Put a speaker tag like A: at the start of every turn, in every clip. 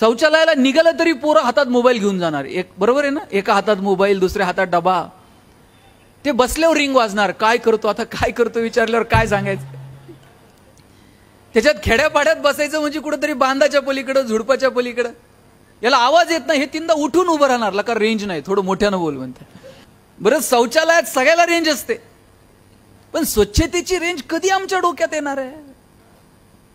A: शौचालयाला निघालं तरी पोरं हातात मोबाईल घेऊन जाणार एक बरोबर आहे ना एका हातात मोबाईल दुसऱ्या हातात डबा ते बसल्यावर रिंग वाजणार काय करतो आता काय करतो विचारल्यावर काय सांगायचं त्याच्यात खेड्यापाड्यात बसायचं म्हणजे कुठंतरी बांधाच्या पलीकडं झुडपाच्या पलीकडं याला आवाज येत नाही हे तीनदा उठून उभं राहणार ला का रेंज नाही थोडं मोठ्यानं बोल म्हणते बरं शौचालयात सगळ्याला रेंज असते पण स्वच्छतेची रेंज कधी आमच्या डोक्यात येणार आहे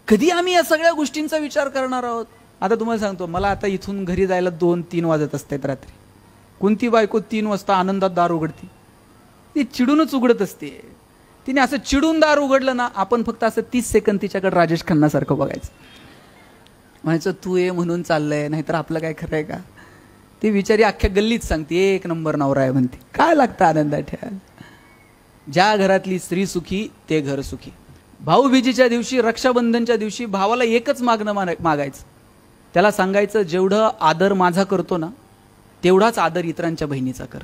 A: कधी आम्ही या सगळ्या गोष्टींचा विचार करणार आहोत आता तुम्हाला सांगतो मला आता इथून घरी जायला दोन तीन वाजत असतात रात्री कोणती बायको तीन वाजता आनंदात दार उघडते ती चिडूनच उघडत असते तिने असं चिडून दार उघडलं ना आपण फक्त असं तीस सेकंद तिच्याकडे राजेश खन्नासारखं बघायचं म्हणायचं तू ये म्हणून चाललंय नाहीतर आपलं काय खरं आहे का ती विचारी अख्ख्या गल्लीच सांगते एक नंबर नवरा आहे म्हणते काय लागतं आनंदा ठेवा ज्या घरातली स्त्री सुखी ते घर सुखी भाऊबीजीच्या दिवशी रक्षाबंधनच्या दिवशी भावाला एकच मागणं मागायचं त्याला सांगायचं जेवढं आदर माझा करतो ना तेवढाच आदर इतरांच्या बहिणीचा कर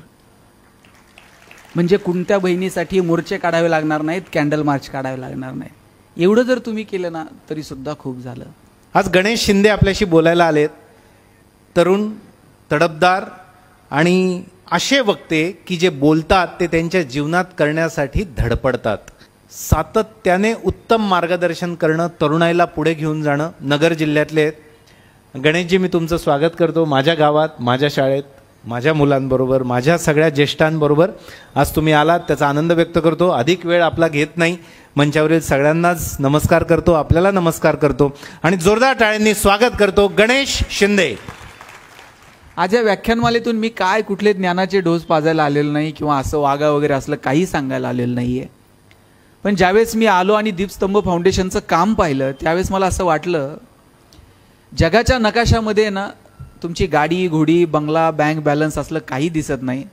A: म्हणजे कोणत्या बहिणीसाठी मोर्चे काढावे लागणार नाहीत कॅन्डल मार्च काढावे लागणार नाहीत एवढं जर तुम्ही केलं ना तरी सुद्धा खूप झालं आज गणेश शिंदे आपल्याशी बोलायला आलेत तरुण तडपदार आणि असे वक्ते की जे बोलतात ते त्यांच्या जीवनात करण्यासाठी धडपडतात सातत्याने उत्तम मार्गदर्शन करणं तरुणाईला पुढे घेऊन जाणं नगर जिल्ह्यातले गणेशजी मी तुमचं स्वागत करतो माझ्या गावात माझ्या शाळेत माझ्या मुलांबरोबर माझ्या सगळ्या ज्येष्ठांबरोबर आज तुम्ही आलात त्याचा आनंद व्यक्त करतो अधिक वेळ आपला घेत नाही मंचावरील सगळ्यांनाच नमस्कार करतो आपल्याला नमस्कार करतो आणि जोरदार टाळ्यांनी स्वागत करतो गणेश शिंदे आज या व्याख्यानमालेतून मी काय कुठले ज्ञानाचे डोस पाजायला आलेलो नाही किंवा असं वागा वगैरे असलं काही सांगायला आलेलं नाही आहे पण ज्यावेळेस मी आलो आणि दीपस्तंभ फाउंडेशनचं काम पाहिलं त्यावेळेस मला असं वाटलं जगाच्या नकाशामध्ये ना तुमची गाडी घोडी बंगला बँक बॅलन्स असलं काही दिसत नाही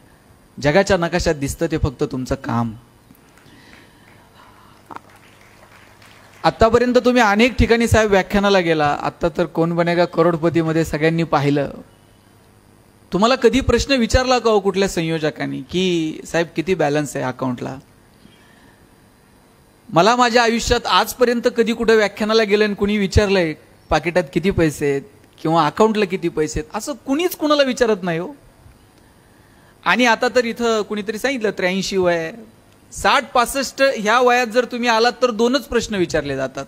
A: जगाच्या नकाशात दिसतं ते फक्त तुमचं काम आत्तापर्यंत तुम्ही अनेक ठिकाणी साहेब व्याख्यानाला गेला आत्ता तर कोण बनेगा करोडपतीमध्ये सगळ्यांनी पाहिलं तुम्हाला कधी प्रश्न विचारला का हो कुठल्या संयोजकांनी की साहेब किती बॅलन्स आहे अकाउंटला मला माझ्या आयुष्यात आजपर्यंत कधी कुठं व्याख्यानाला गेलं आणि कुणी विचारलंय पाकिटात किती पैसे आहेत किंवा अकाउंटला किती पैसे आहेत असं कुणीच कुणाला विचारत नाही हो आणि आता तर इथं कुणीतरी सांगितलं त्र्याऐंशी वय साठ पासष्ट ह्या वयात जर तुम्ही आलात तर दोनच प्रश्न विचारले जातात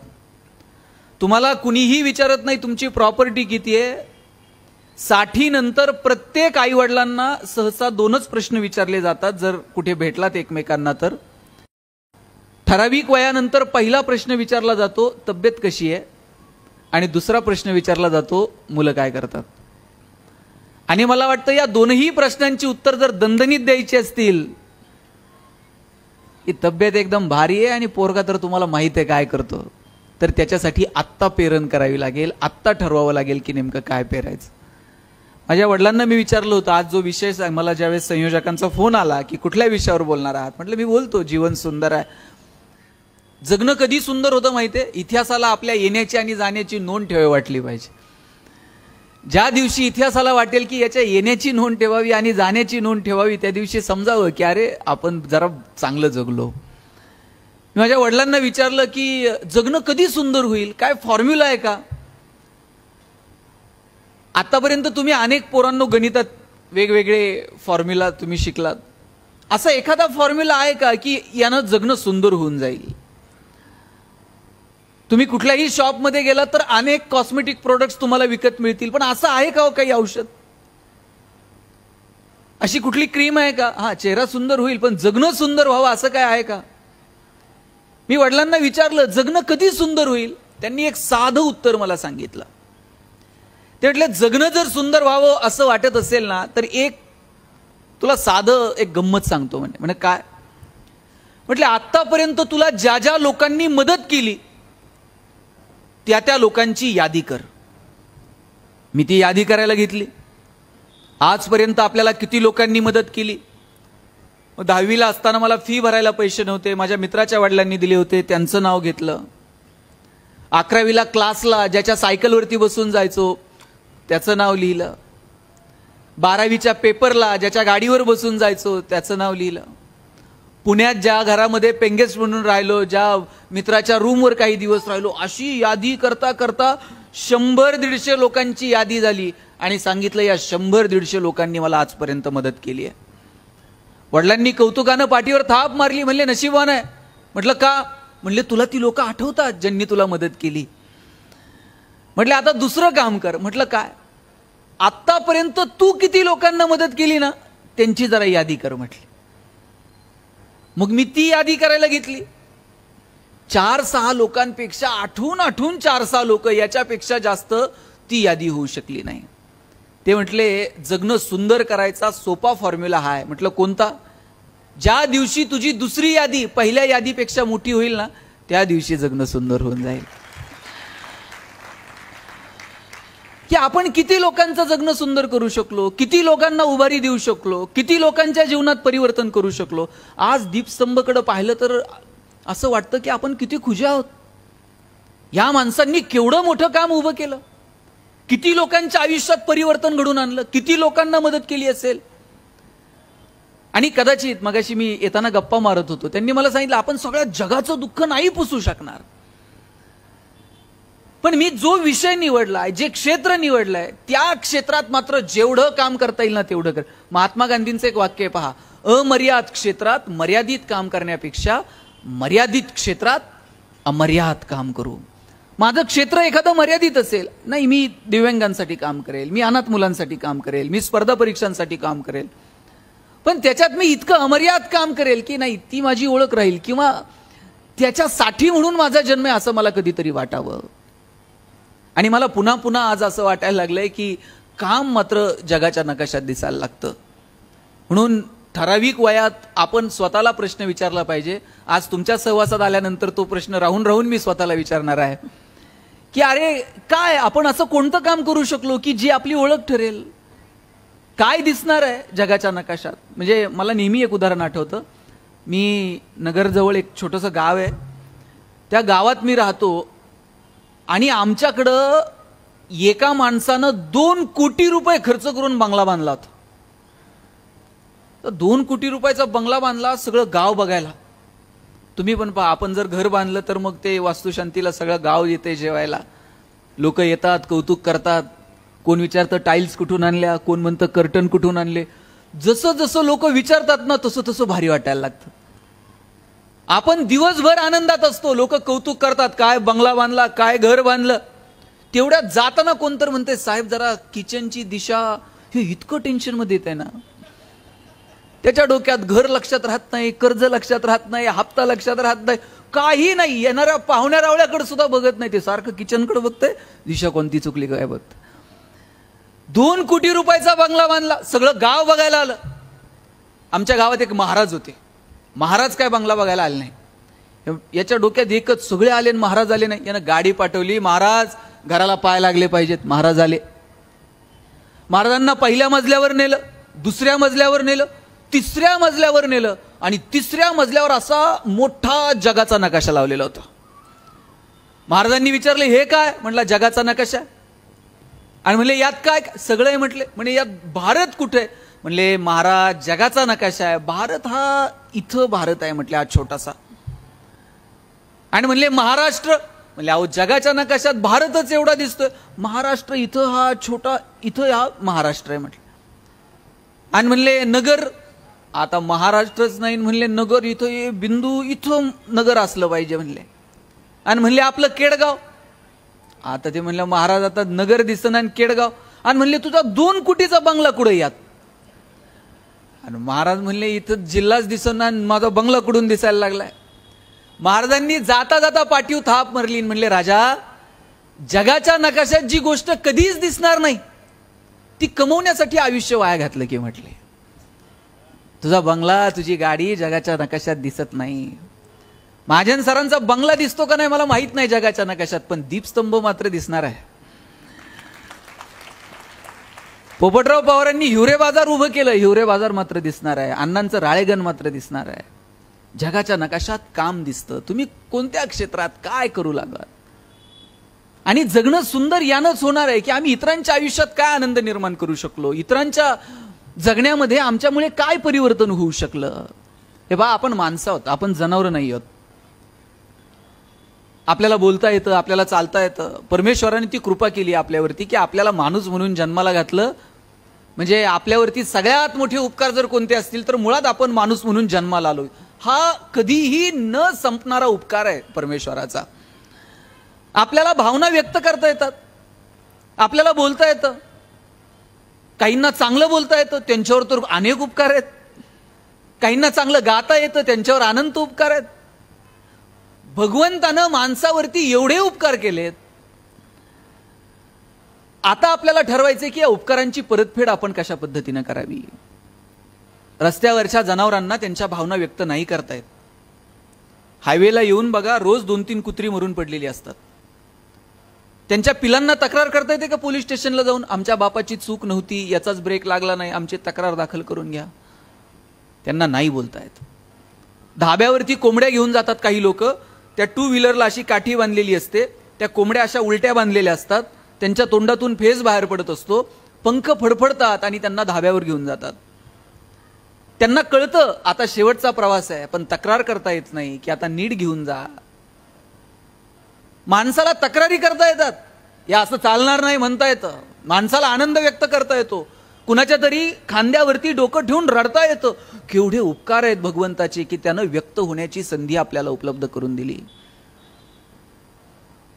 A: तुम्हाला कुणीही विचारत नाही तुमची प्रॉपर्टी किती आहे नंतर प्रत्येक आईवडिलांना सहसा दोनच प्रश्न विचारले जातात जर कुठे भेटलात एकमेकांना तर ठराविक वयानंतर पहिला प्रश्न विचारला जातो तब्येत कशी आहे आणि दुसरा प्रश्न विचारला जातो मुलं काय करतात आणि मला वाटतं या दोनही प्रश्नांची उत्तर जर दणदणीत द्यायची असतील की तब्येत एकदम भारी आहे आणि पोरगा तर तुम्हाला माहित आहे काय करतो तर त्याच्यासाठी आत्ता पेरण करावी लागेल आत्ता ठरवावं लागेल की नेमकं काय पेरायचं माझ्या वडिलांना मी विचारलं होतं आज जो विषय मला ज्यावेळेस संयोजकांचा फोन आला की कुठल्या विषयावर बोलणार आहात म्हटलं मी बोलतो जीवन सुंदर आहे जगणं कधी सुंदर होतं माहिती आहे इतिहासाला आपल्या येण्याची आणि जाण्याची नोंद ठेव वाटली पाहिजे ज्या दिवशी इतिहासाला वाटेल की याच्या येण्याची नोंद ठेवावी आणि जाण्याची नोंद ठेवावी त्या दिवशी समजावं की अरे आपण जरा चांगलं जगलो मी माझ्या वडिलांना विचारलं की जगणं कधी सुंदर होईल काय फॉर्म्युला आहे का आतापर्यंत तुम्ही अनेक पोरांनो गणितात वेगवेगळे फॉर्म्युला तुम्ही शिकलात असा एखादा फॉर्म्युला आहे का की यानं जगणं सुंदर होऊन जाईल तुम्ही कुठल्याही शॉपमध्ये गेला तर अनेक कॉस्मेटिक प्रोडक्ट्स तुम्हाला विकत मिळतील पण असं आहे का हो काही औषध अशी कुठली क्रीम आहे का हा चेहरा सुंदर होईल पण जगणं सुंदर व्हावं असं काय आहे का मी वडिलांना विचारलं जगणं कधी सुंदर होईल त्यांनी एक साधं उत्तर मला सांगितलं ते म्हटलं जगणं जर सुंदर व्हावं असं वाटत असेल ना तर एक तुला साधं एक गंमत सांगतो म्हणजे म्हणजे काय म्हटलं आत्तापर्यंत तुला ज्या ज्या लोकांनी मदत केली त्या त्या लोकांची यादी कर मी ती यादी करायला घेतली आजपर्यंत आपल्याला किती लोकांनी मदत केली दहावीला असताना मला फी भरायला पैसे नव्हते माझ्या मित्राच्या वडिलांनी दिले होते त्यांचं नाव घेतलं अकरावीला क्लासला ज्याच्या सायकलवरती बसून जायचो त्याचं नाव लिहिलं बारावीच्या पेपरला ज्याच्या गाडीवर बसून जायचो त्याचं नाव लिहिलं पुण्यात ज्या घरामध्ये पेंगेस म्हणून राहिलो ज्या मित्राच्या रूमवर काही दिवस राहिलो अशी यादी करता करता शंभर दीडशे लोकांची यादी झाली आणि सांगितलं या शंभर दीडशे लोकांनी मला आजपर्यंत मदत केली आहे वडिलांनी कौतुकानं पाठीवर थाप मारली म्हणले नशीबवान आहे म्हटलं का म्हणले तुला ती लोक आठवतात ज्यांनी तुला मदत केली म्हटलं आता दुसरं काम कर म्हटलं काय आत्तापर्यंत तू किती लोकांना मदत केली ना त्यांची जरा यादी कर म्हटली मग मी ती यादी करायला घेतली चार सहा लोकांपेक्षा आठून आठून चार सहा लोक याच्यापेक्षा जास्त ती यादी होऊ शकली नाही ते म्हटले जगणं सुंदर करायचा सोपा फॉर्म्युला हा आहे म्हटलं कोणता ज्या दिवशी तुझी दुसरी यादी पहिल्या यादीपेक्षा मोठी होईल ना त्या दिवशी जगणं सुंदर होऊन जाईल की आपण किती लोकांचं जगणं सुंदर करू शकलो किती लोकांना उभारी देऊ शकलो किती लोकांच्या जीवनात परिवर्तन करू शकलो आज दीपस्तंभकडं पाहिलं तर असं वाटतं की आपण किती खुजे आहोत या माणसांनी केवढं मोठं काम उभं केलं किती लोकांच्या आयुष्यात परिवर्तन घडून आणलं किती लोकांना मदत केली असेल आणि कदाचित मगाशी मी येताना गप्पा मारत होतो त्यांनी मला सांगितलं आपण सगळ्या जगाचं दुःख नाही पुसू शकणार पण मी जो विषय निवडलाय जे क्षेत्र निवडलंय त्या क्षेत्रात मात्र जेवढं काम करता येईल ना तेवढं कर महात्मा गांधींचं एक वाक्य पहा अमर्याद क्षेत्रात मर्यादित काम करण्यापेक्षा मर्यादित क्षेत्रात अमर्याद काम करू माझं क्षेत्र एखादं मर्यादित असेल नाही मी दिव्यांगांसाठी काम करेल मी अनाथ मुलांसाठी काम करेल मी स्पर्धा परीक्षांसाठी काम करेल पण त्याच्यात मी इतकं अमर्याद काम करेल की नाही ती माझी ओळख राहील किंवा त्याच्यासाठी म्हणून माझा जन्म आहे असं मला कधीतरी वाटावं आणि मला पुन्हा पुन्हा आज असं वाटायला लागलं आहे की काम मात्र जगाच्या नकाशात दिसायला लागतं म्हणून ठराविक वयात आपण स्वतःला प्रश्न विचारला पाहिजे आज तुमच्या सहवासात आल्यानंतर तो प्रश्न राहून राहून मी स्वतःला विचारणार आहे की अरे काय आपण असं कोणतं काम करू शकलो की जी आपली ओळख ठरेल काय दिसणार आहे जगाच्या नकाशात म्हणजे मला नेहमी एक उदाहरण आठवतं मी नगरजवळ एक छोटंसं गाव आहे त्या गावात मी राहतो आणि आमच्याकडं एका माणसानं दोन कोटी रुपये खर्च करून बंगला बांधला होता तर दोन कोटी रुपयाचा बंगला बांधला सगळं गाव बघायला तुम्ही पण पहा आपण जर घर बांधलं तर मग ते वास्तुशांतीला सगळं गाव येते जेवायला लोक येतात कौतुक करतात कोण विचारतं टाईल्स कुठून आणल्या कोण म्हणतं कर्टन कुठून आणले जसं जसं लोक विचारतात ना तसं तसं भारी वाटायला लागतं आपण दिवसभर आनंदात असतो लोक कौतुक करतात काय बंगला बांधला काय घर बांधलं तेवढ्यात जाताना कोणतर म्हणते साहेब जरा किचनची दिशा हे इतकं टेन्शनमध्ये येत आहे ना त्याच्या डोक्यात घर लक्षात राहत नाही कर्ज लक्षात राहत नाही हप्ता लक्षात राहत नाही काही नाही येणाऱ्या पाहुण्या सुद्धा बघत नाही ते सारखं किचनकडे बघतंय दिशा कोणती चुकली काय बघत दोन कोटी रुपयाचा बंगला बांधला सगळं गाव बघायला आलं आमच्या गावात एक महाराज होते महाराज काय बंगला बघायला आले नाही याच्या डोक्यात एकच सगळे आले महाराज आले नाही यानं गाडी पाठवली महाराज घराला पाय लागले पाहिजेत महाराज आले महाराजांना पहिल्या मजल्यावर नेलं दुसऱ्या मजल्यावर नेलं तिसऱ्या मजल्यावर नेलं आणि तिसऱ्या मजल्यावर असा मोठा जगाचा नकाशा लावलेला होता महाराजांनी विचारले हे काय म्हटलं जगाचा नकाशा आणि म्हणले यात काय सगळं म्हटले म्हणजे यात भारत कुठे म्हणले महाराज जगाचा नकाशा आहे भारत हा इथं भारत आहे म्हटले आज छोटासा आणि म्हणले महाराष्ट्र म्हणले अहो जगाच्या नकाशात भारतच एवढा दिसतोय महाराष्ट्र इथं हा छोटा इथं हा महाराष्ट्र आहे म्हटलं आणि म्हणले नगर आता महाराष्ट्रच नाही म्हणले नगर इथं बिंदू इथं नगर असलं पाहिजे म्हणले आणि म्हणले आपलं केडगाव आता ते म्हणलं महाराज आता नगर दिसत आणि केडगाव आणि म्हणले तुझा दोन कोटीचा बंगला कुठे यात आणि महाराज म्हणले इथं जिल्हाच दिसून माझा बंगला कुडून दिसायला लागलाय महाराजांनी जाता जाता पाठीव थाप मरली म्हणले राजा जगाच्या नकाशात जी गोष्ट कधीच दिसणार नाही ती कमवण्यासाठी आयुष्य वाया घातलं की म्हटले तुझा बंगला तुझी गाडी जगाच्या नकाशात दिसत नाही महाजन सरांचा बंगला दिसतो का नाही मला माहीत नाही जगाच्या नकाशात पण दीपस्तंभ मात्र दिसणार आहे पोपटराव पवारांनी हिवरे बाजार उभं केलं हिवरे बाजार मात्र दिसणार आहे अण्णांचं राळेगण मात्र दिसणार आहे जगाच्या नकाशात काम दिसतं तुम्ही कोणत्या क्षेत्रात काय करू लागला आणि जगणं सुंदर यानंच होणार आहे की आम्ही इतरांच्या आयुष्यात काय आनंद निर्माण करू शकलो इतरांच्या जगण्यामध्ये आमच्यामुळे काय परिवर्तन होऊ शकलं हे बा आपण माणसं आहोत आपण जनावरं नाही आहोत आपल्याला बोलता येतं आपल्याला चालता येतं परमेश्वराने ती कृपा केली आपल्यावरती की आपल्याला माणूस म्हणून जन्माला घातलं म्हणजे आपल्यावरती सगळ्यात मोठे उपकार जर कोणते असतील तर मुळात आपण माणूस म्हणून जन्माला आलो हा कधीही न संपणारा उपकार आहे परमेश्वराचा आपल्याला भावना व्यक्त करता येतात आपल्याला बोलता येतं काहींना चांगलं बोलता येतं त्यांच्यावर तर अनेक उपकार आहेत काहींना चांगलं गाता येतं त्यांच्यावर आनंद उपकार आहेत भगवंतानं माणसावरती एवढे उपकार केलेत आता आपल्याला ठरवायचे की या उपकारांची परतफेड आपण कशा पद्धतीनं करावी रस्त्यावरच्या जनावरांना त्यांच्या भावना व्यक्त नाही करतायत हायवेला येऊन बघा रोज दोन तीन कुत्री मरून पडलेली असतात त्यांच्या पिलांना तक्रार करता येते का पोलीस स्टेशनला जाऊन आमच्या बापाची चूक नव्हती याचाच ब्रेक लागला नाही आमची तक्रार दाखल करून घ्या त्यांना नाही बोलतायत धाब्यावरती कोंबड्या घेऊन जातात काही लोक त्या टू व्हीलरला अशी काठी बांधलेली असते त्या कोंबड्या अशा उलट्या बांधलेल्या असतात त्यांच्या तोंडातून फेस बाहेर पडत असतो पंख फडफडतात आणि त्यांना धाब्यावर घेऊन जातात त्यांना कळतं आता शेवटचा प्रवास आहे पण तक्रार करता येत नाही की आता नीट घेऊन जा माणसाला तक्रारी करता येतात या असं चालणार नाही म्हणता येतं माणसाला आनंद व्यक्त करता येतो कुणाच्या तरी खांद्यावरती डोकं ठेवून रडता येतं केवढे उपकार आहेत भगवंताचे की त्यानं व्यक्त होण्याची संधी आपल्याला उपलब्ध करून दिली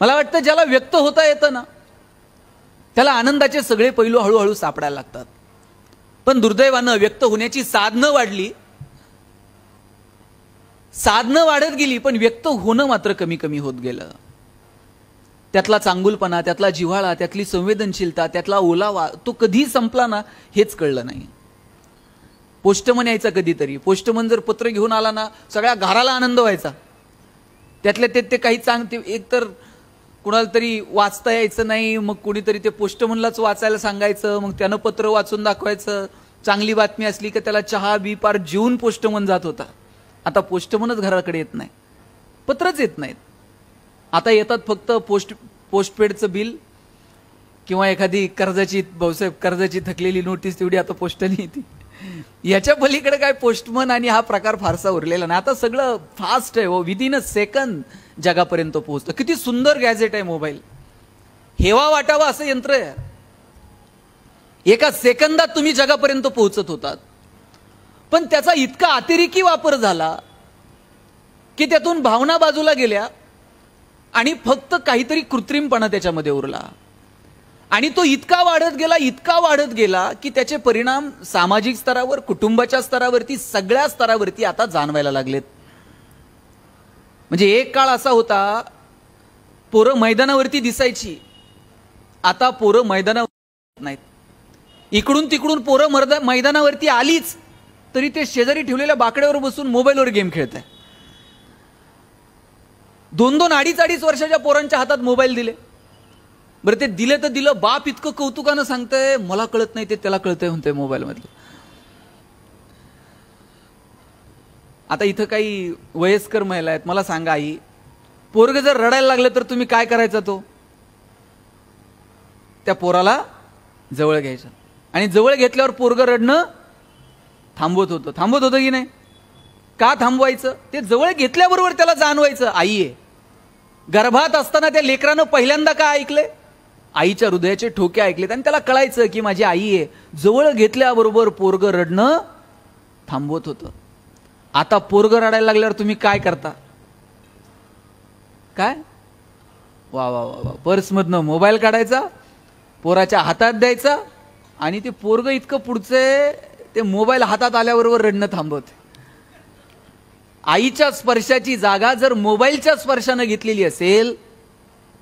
A: मला वाटतं ज्याला व्यक्त होता येतं ना त्याला आनंदाचे सगळे पैलू हळूहळू सापडायला लागतात पण दुर्दैवानं व्यक्त होण्याची साधनं वाढली साधनं वाढत गेली पण व्यक्त होणं मात्र कमी कमी होत गेलं त्यातला चांगुलपणा त्यातला जिव्हाळा त्यातली संवेदनशीलता त्यातला ओलावा तो कधी संपला ना हेच कळलं नाही पोस्टमन यायचा कधीतरी पोस्टमन जर पत्र घेऊन आला ना सगळ्या घराला आनंद व्हायचा त्यातल्या त्यात ते काही ते एकतर कुणाला तरी वाचता यायचं नाही मग कुणीतरी ते पोस्टमनलाच वाचायला सांगायचं मग त्यानं पत्र वाचून दाखवायचं चांगली बातमी असली की त्याला चहा बी पार जेवून पोस्टमन जात होता आता पोस्टमनच घराकडे येत नाही पत्रच येत नाहीत आता येतात फक्त पोस्ट पोस्टपेडचं बिल किंवा एखादी कर्जाची भाऊसाहेब कर्जाची थकलेली नोटीस तेवढी आता पोस्टाने येते याच्या पलीकडे काय पोस्टमन आणि हा प्रकार फारसा उरलेला नाही आता सगळं फास्ट आहे हो विदिन अ सेकंद जगापर्यंत पोहोचतं किती सुंदर गॅजेट आहे मोबाईल हेवा वाटावा असं यंत्र आहे एका सेकंदात तुम्ही जगापर्यंत पोहोचत होतात पण त्याचा इतका अतिरेकी वापर झाला की त्यातून भावना बाजूला गेल्या आणि फक्त काहीतरी कृत्रिमपणा त्याच्यामध्ये उरला आणि तो इतका वाढत गेला इतका वाढत गेला की त्याचे परिणाम सामाजिक स्तरावर कुटुंबाच्या स्तरावरती सगळ्या स्तरावरती आता जाणवायला लागलेत म्हणजे एक काळ असा होता पोरं मैदानावरती दिसायची आता पोरं मैदानावर नाहीत इकडून तिकडून पोरं मैदानावरती आलीच तरी ते शेजारी ठेवलेल्या बाकड्यावर बसून मोबाईलवर गेम खेळत आहे दोन दोन अडीच अडीच वर्षाच्या पोरांच्या हातात मोबाईल दिले बरं ते दिले तर दिलं बाप इतकं कौतुकानं सांगतंय मला कळत नाही ते त्याला कळतंय मोबाईल मोबाईलमधलं आता इथं काही वयस्कर महिला आहेत मला सांगा आई पोरग जर रडायला लागलं तर तुम्ही काय करायचा तो त्या पोराला जवळ घ्यायचा आणि जवळ घेतल्यावर पोरग रडणं थांबवत होतं थांबवत होतं की नाही का थांबवायचं ते जवळ घेतल्याबरोबर त्याला जाणवायचं आई आहे गर्भात असताना त्या लेकरानं पहिल्यांदा काय ऐकले आईच्या हृदयाचे ठोके ऐकलेत आणि त्याला कळायचं की माझी आई आहे जवळ घेतल्याबरोबर पोरग रडणं थांबवत होतं आता पोरग रडायला लागल्यावर तुम्ही काय करता काय वा वा वा वा पर्समधनं मोबाईल काढायचा पोराच्या हातात द्यायचा आणि ते पोरग इतकं पुढचे ते मोबाईल हातात आल्याबरोबर रडणं थांबवते आईच्या स्पर्शाची जागा जर मोबाईलच्या स्पर्शानं घेतलेली असेल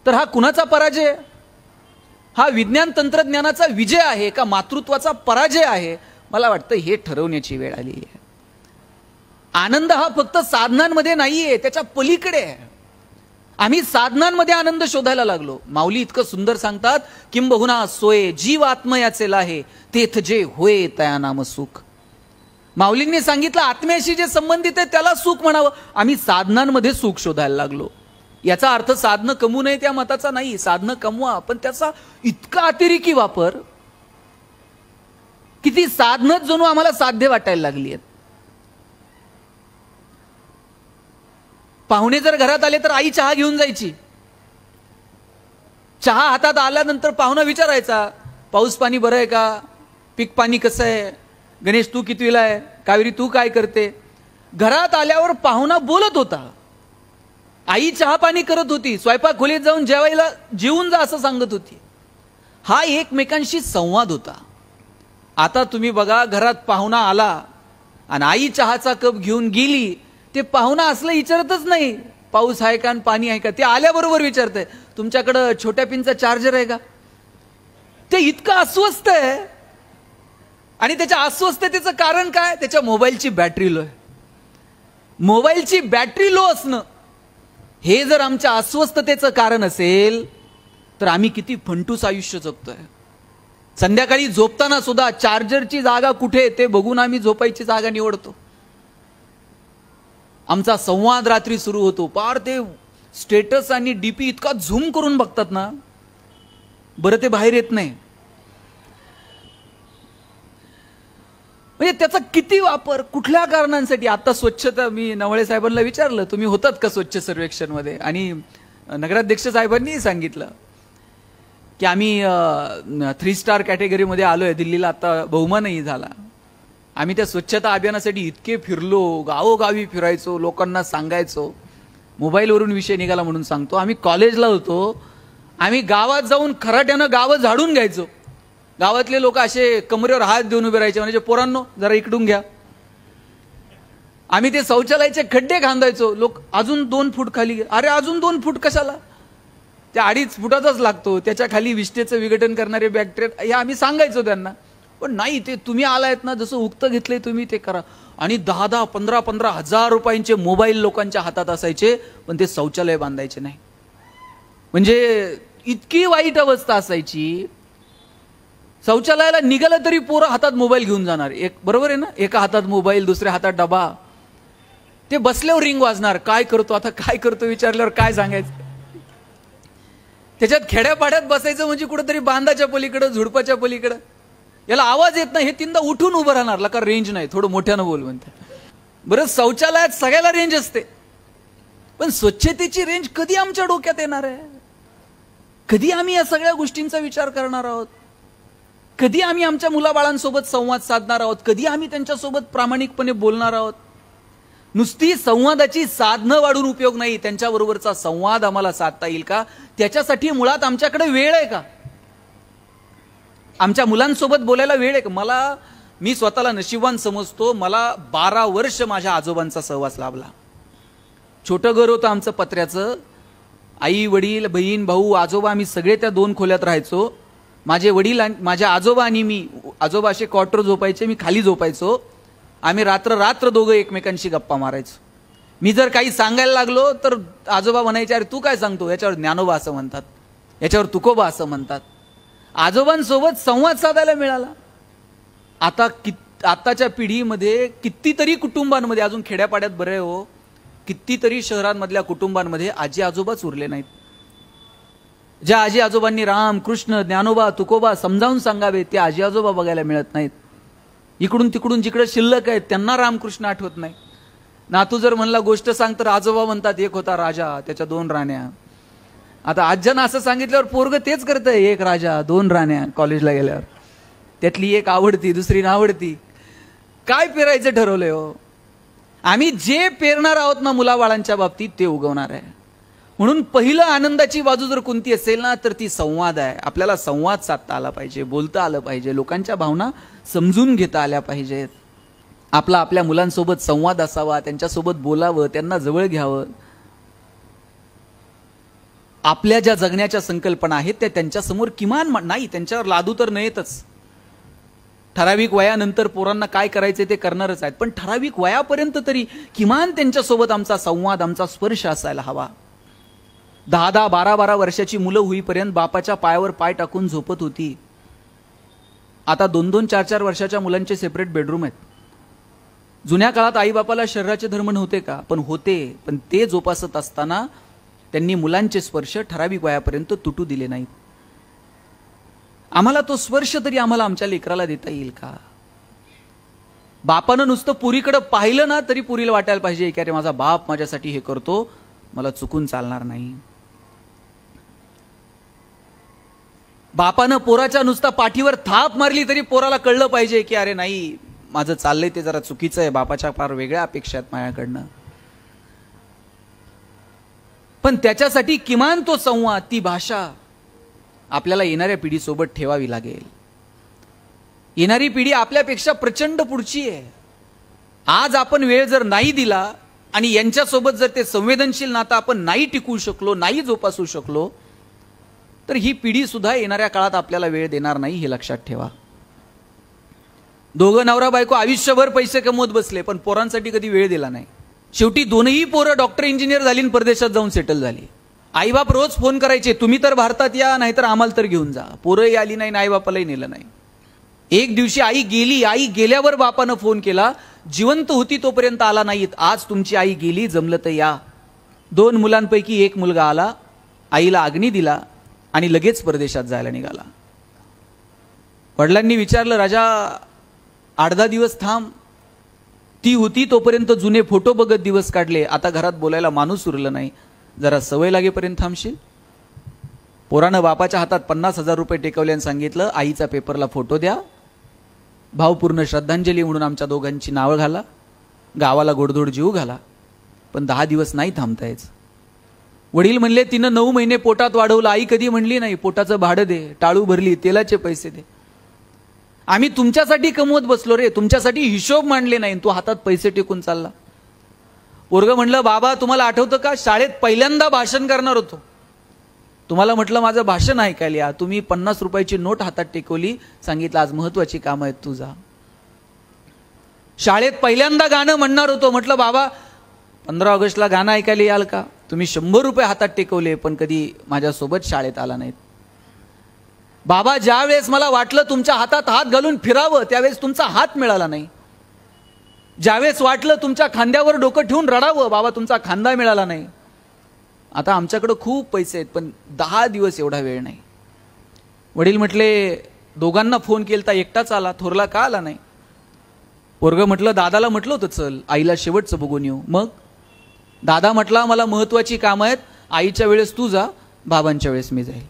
A: तर हा कुणाचा पराजय हा विज्ञान तंत्रज्ञानाचा विजय आहे का मातृत्वाचा पराजय आहे मला वाटतं हे ठरवण्याची वेळ आली आहे आनंद हा फक्त साधनांमध्ये नाहीये त्याच्या पलीकडे आहे आम्ही साधनांमध्ये आनंद शोधायला लागलो माऊली इतकं सुंदर सांगतात किंबहुना सोय जीव आत्मयाचे लाहे तेथ जे होय तया नाम सुख माऊलींनी सांगितलं आत्म्याशी जे संबंधित आहे त्याला सुख म्हणावं आम्ही साधनांमध्ये सुख शोधायला लागलो याचा अर्थ साधनं कमू नये त्या मताचा नाही साधनं कमवा पण त्याचा इतका अतिरेकी वापर किती ती जणू आम्हाला साध्य वाटायला लागली आहेत पाहुणे जर घरात आले तर आई चहा घेऊन जायची चहा हातात आल्यानंतर पाहुणा विचारायचा पाऊस पाणी बरं आहे का पीक पाणी कसं आहे गणेश तू कितवीला आहे कावेरी तू काय करते घरात आल्यावर पाहुणा बोलत होता आई चहा पाणी करत होती स्वयंपाक खोलीत जाऊन जेवायला जेवून जा असं सांगत होती हा एकमेकांशी संवाद होता आता तुम्ही बघा घरात पाहुणा आला आणि आई चहाचा कप घेऊन गेली ते पाहुणा असलं विचारतच नाही पाऊस आहे का पाणी आहे का ते आल्याबरोबर विचारतंय तुमच्याकडं छोट्या पिनचा चार्जर आहे का ते इतकं अस्वस्थ आहे आणि त्याच्या अस्वस्थतेचं कारण काय त्याच्या मोबाईलची बॅटरी लो आहे मोबाईलची बॅटरी लो असणं हे जर आमच्या अस्वस्थतेचं कारण असेल तर आम्ही किती फंटूस आयुष्य जगतोय संध्याकाळी झोपताना सुद्धा चार्जरची जागा कुठे ते बघून आम्ही झोपायची जागा निवडतो आमचा संवाद रात्री सुरू होतो पार ते स्टेटस आणि डीपी इतका झूम करून बघतात ना बरं ते बाहेर येत नाही म्हणजे त्याचा किती वापर कुठल्या कारणांसाठी आता स्वच्छता मी नवळे साहेबांना विचारलं तुम्ही होतात का स्वच्छ सर्वेक्षणमध्ये आणि नगराध्यक्ष साहेबांनीही सांगितलं की आम्ही थ्री स्टार कॅटेगरीमध्ये आलो आहे दिल्लीला आता बहुमानही झाला आम्ही त्या स्वच्छता अभियानासाठी इतके फिरलो गावोगावी फिरायचो लोकांना सांगायचो मोबाईलवरून विषय निघाला म्हणून सांगतो आम्ही कॉलेजला होतो आम्ही गावात जाऊन खराट्यानं गावं झाडून घ्यायचो गावातले लोक असे कमरेवर हात देऊन उभे राहायचे म्हणजे पोरांनो जरा इकडून घ्या आम्ही ते शौचालयाचे खड्डे खांदायचो लोक अजून दोन फूट खाली अरे अजून दोन फूट कशाला त्या अडीच फुटाचाच लागतो त्याच्या खाली विष्ठेचं विघटन करणारे बॅक्टेरिया हे आम्ही सांगायचो त्यांना पण नाही ते तुम्ही आलायत ना जसं उक्त घेतलंय तुम्ही ते करा आणि दहा दहा पंधरा पंधरा हजार रुपयांचे मोबाईल लोकांच्या हातात असायचे पण ते शौचालय बांधायचे नाही म्हणजे इतकी वाईट अवस्था असायची शौचालयाला निघालं तरी पोरं हातात मोबाईल घेऊन जाणार एक बरोबर आहे ना एका हातात मोबाईल दुसऱ्या हातात डबा ते बसल्यावर रिंग वाजणार काय करतो आता काय करतो विचारल्यावर काय सांगायचं त्याच्यात खेड्यापाड्यात बसायचं म्हणजे कुठंतरी बांधाच्या पलीकडं झुडपाच्या पलीकडं याला आवाज येत नाही हे तीनदा उठून उभं राहणार का रेंज नाही थोडं मोठ्यानं बोल म्हणते बरं शौचालयात सगळ्याला रेंज असते पण स्वच्छतेची रेंज कधी आमच्या डोक्यात येणार आहे कधी आम्ही या सगळ्या गोष्टींचा विचार करणार आहोत कधी आम्ही आमच्या मुलाबाळांसोबत संवाद साधणार आहोत कधी आम्ही त्यांच्यासोबत प्रामाणिकपणे बोलणार आहोत नुसती संवादाची साधनं वाढून उपयोग नाही त्यांच्याबरोबरचा संवाद आम्हाला साधता येईल का त्याच्यासाठी मुळात आमच्याकडे वेळ आहे का आमच्या मुलांसोबत बोलायला वेळ आहे का मला मी स्वतःला नशिबवान समजतो मला बारा वर्ष माझ्या आजोबांचा सहवास लाभला छोटं घर होतं आमचं पत्र्याचं आई वडील बहीण भाऊ आजोबा आम्ही सगळे त्या दोन खोल्यात राहायचो माझे वडील आणि माझ्या आजोबा आणि मी आजोबा असे क्वार्टर झोपायचे मी खाली झोपायचो आम्ही रात्र रात्र दोघं एकमेकांशी गप्पा मारायचो मी जर काही सांगायला लागलो तर आजोबा म्हणायचे अरे तू काय सांगतो याच्यावर ज्ञानोबा असं म्हणतात याच्यावर तुकोबा असं म्हणतात आजोबांसोबत संवाद साधायला मिळाला आता कि आताच्या पिढीमध्ये कितीतरी कुटुंबांमध्ये अजून खेड्यापाड्यात बरे हो कितीतरी शहरांमधल्या कुटुंबांमध्ये आजी आजोबाच उरले नाहीत ज्या आजी आजोबांनी राम कृष्ण ज्ञानोबा तुकोबा समजावून सांगावे ते आजी आजोबा बघायला मिळत नाहीत इकडून तिकडून जिकडे शिल्लक आहेत त्यांना रामकृष्ण आठवत नाही नातू जर म्हणला गोष्ट सांग तर आजोबा म्हणतात एक होता राजा त्याच्या दोन राण्या आता आजजना असं सांगितल्यावर पोरग तेच आहे एक राजा दोन राण्या कॉलेजला गेल्यावर त्यातली एक आवडती दुसरी नावडती काय पेरायचं ठरवलंय हो आम्ही जे पेरणार आहोत ना मुलाबाळांच्या बाबतीत ते उगवणार आहे म्हणून पहिलं आनंदाची बाजू जर कोणती असेल ना तर ती संवाद आहे आपल्याला संवाद साधता आला पाहिजे बोलता आलं पाहिजे लोकांच्या भावना समजून घेता आल्या पाहिजेत आपला आपल्या मुलांसोबत संवाद असावा त्यांच्यासोबत बोलावं त्यांना जवळ घ्यावं आपल्या ज्या जगण्याच्या संकल्पना आहेत त्या त्यांच्यासमोर किमान नाही त्यांच्यावर लादू तर नयेतच ठराविक वयानंतर पोरांना काय करायचं ते करणारच आहेत पण ठराविक वयापर्यंत तरी किमान त्यांच्यासोबत आमचा संवाद आमचा स्पर्श असायला हवा दहा दहा बारा बारा वर्षाची मुलं होईपर्यंत बापाच्या पायावर पाय टाकून झोपत होती आता दोन दोन चार चार वर्षाच्या मुलांचे सेपरेट बेडरूम आहेत जुन्या काळात आईबापाला शरीराचे धर्म नव्हते का पण होते पण ते जोपासत असताना त्यांनी मुलांचे स्पर्श ठराविक वयापर्यंत तुटू दिले नाहीत आम्हाला तो स्पर्श तरी आम्हाला आमच्या लेकराला देता येईल का बापानं नुसतं पुरीकडे पाहिलं ना तरी पुरीला वाटायला पाहिजे की अरे माझा बाप माझ्यासाठी हे करतो मला चुकून चालणार नाही बापानं पोराच्या नुसता पाठीवर थाप मारली तरी पोराला कळलं पाहिजे की अरे नाही माझं चाललंय ते जरा चुकीचं आहे बापाच्या फार वेगळ्या अपेक्षा आहेत माझ्याकडनं पण त्याच्यासाठी किमान तो संवाद ती भाषा आपल्याला येणाऱ्या पिढीसोबत ठेवावी लागेल येणारी पिढी आपल्यापेक्षा प्रचंड पुढची आहे आज आपण वेळ जर नाही दिला आणि यांच्यासोबत जर ते संवेदनशील नातं आपण नाही टिकू शकलो नाही जोपासू शकलो तर ही पिढी सुद्धा येणाऱ्या काळात आपल्याला वेळ देणार नाही हे लक्षात ठेवा दोघं नवरा बायको आयुष्यभर पैसे कमवत बसले पण पोरांसाठी कधी वेळ दिला नाही शेवटी दोनही पोरं डॉक्टर इंजिनियर झाली परदेशात जाऊन सेटल झाली आईबाप रोज फोन करायचे तुम्ही तर भारतात या नाहीतर आम्हाला तर घेऊन जा पोरंही आली नाही आईबापालाही नेलं नाही एक दिवशी आई गेली आई गेल्यावर बापानं फोन केला जिवंत होती तोपर्यंत आला नाहीत आज तुमची आई गेली जमलं तर या दोन मुलांपैकी एक मुलगा आला आईला अग्नी दिला आणि लगेच परदेशात जायला निघाला वडिलांनी विचारलं राजा आठ दहा दिवस थांब ती होती तोपर्यंत जुने फोटो बघत दिवस काढले आता घरात बोलायला माणूस उरलं नाही जरा सवय लागेपर्यंत थांबशील पोरानं बापाच्या हातात पन्नास हजार रुपये टेकवले आणि सांगितलं आईचा पेपरला फोटो द्या भावपूर्ण श्रद्धांजली म्हणून आमच्या दोघांची नावं घाला गावाला गोडधोड जीव घाला पण दहा दिवस नाही थांबतायचं वडील म्हणले तिनं नऊ महिने पोटात वाढवलं आई कधी म्हणली नाही पोटाचं भाडं दे टाळू भरली तेलाचे पैसे दे आम्ही तुमच्यासाठी कमवत बसलो रे तुमच्यासाठी हिशोब मांडले नाही तू हातात पैसे टेकून चालला पोरग म्हणलं बाबा तुम्हाला आठवतं का शाळेत पहिल्यांदा भाषण करणार होतो तुम्हाला म्हटलं माझं भाषण ऐकायला या तुम्ही पन्नास रुपयाची नोट हातात टेकवली सांगितलं आज महत्वाची कामं आहेत तुझा शाळेत पहिल्यांदा गाणं म्हणणार होतो म्हटलं बाबा पंधरा ऑगस्टला गाणं ऐकायला याल का तुम्ही शंभर रुपये हातात टेकवले पण कधी माझ्यासोबत शाळेत आला नाहीत बाबा ज्या वेळेस मला वाटलं तुमच्या हातात हात घालून फिरावं त्यावेळेस तुमचा हात मिळाला नाही ज्यावेळेस वाटलं तुमच्या खांद्यावर डोकं ठेवून रडावं बाबा तुमचा खांदा मिळाला नाही आता आमच्याकडं खूप पैसे आहेत पण दहा दिवस एवढा वेळ नाही वडील म्हटले दोघांना फोन केला तर एकटाच आला थोरला का आला नाही पोरगं म्हटलं दादाला म्हटलं होतं चल आईला शेवटचं बघून येऊ मग दादा म्हटला मला महत्वाची कामं आहेत आईच्या वेळेस तू जा बाबांच्या वेळेस मी जाईल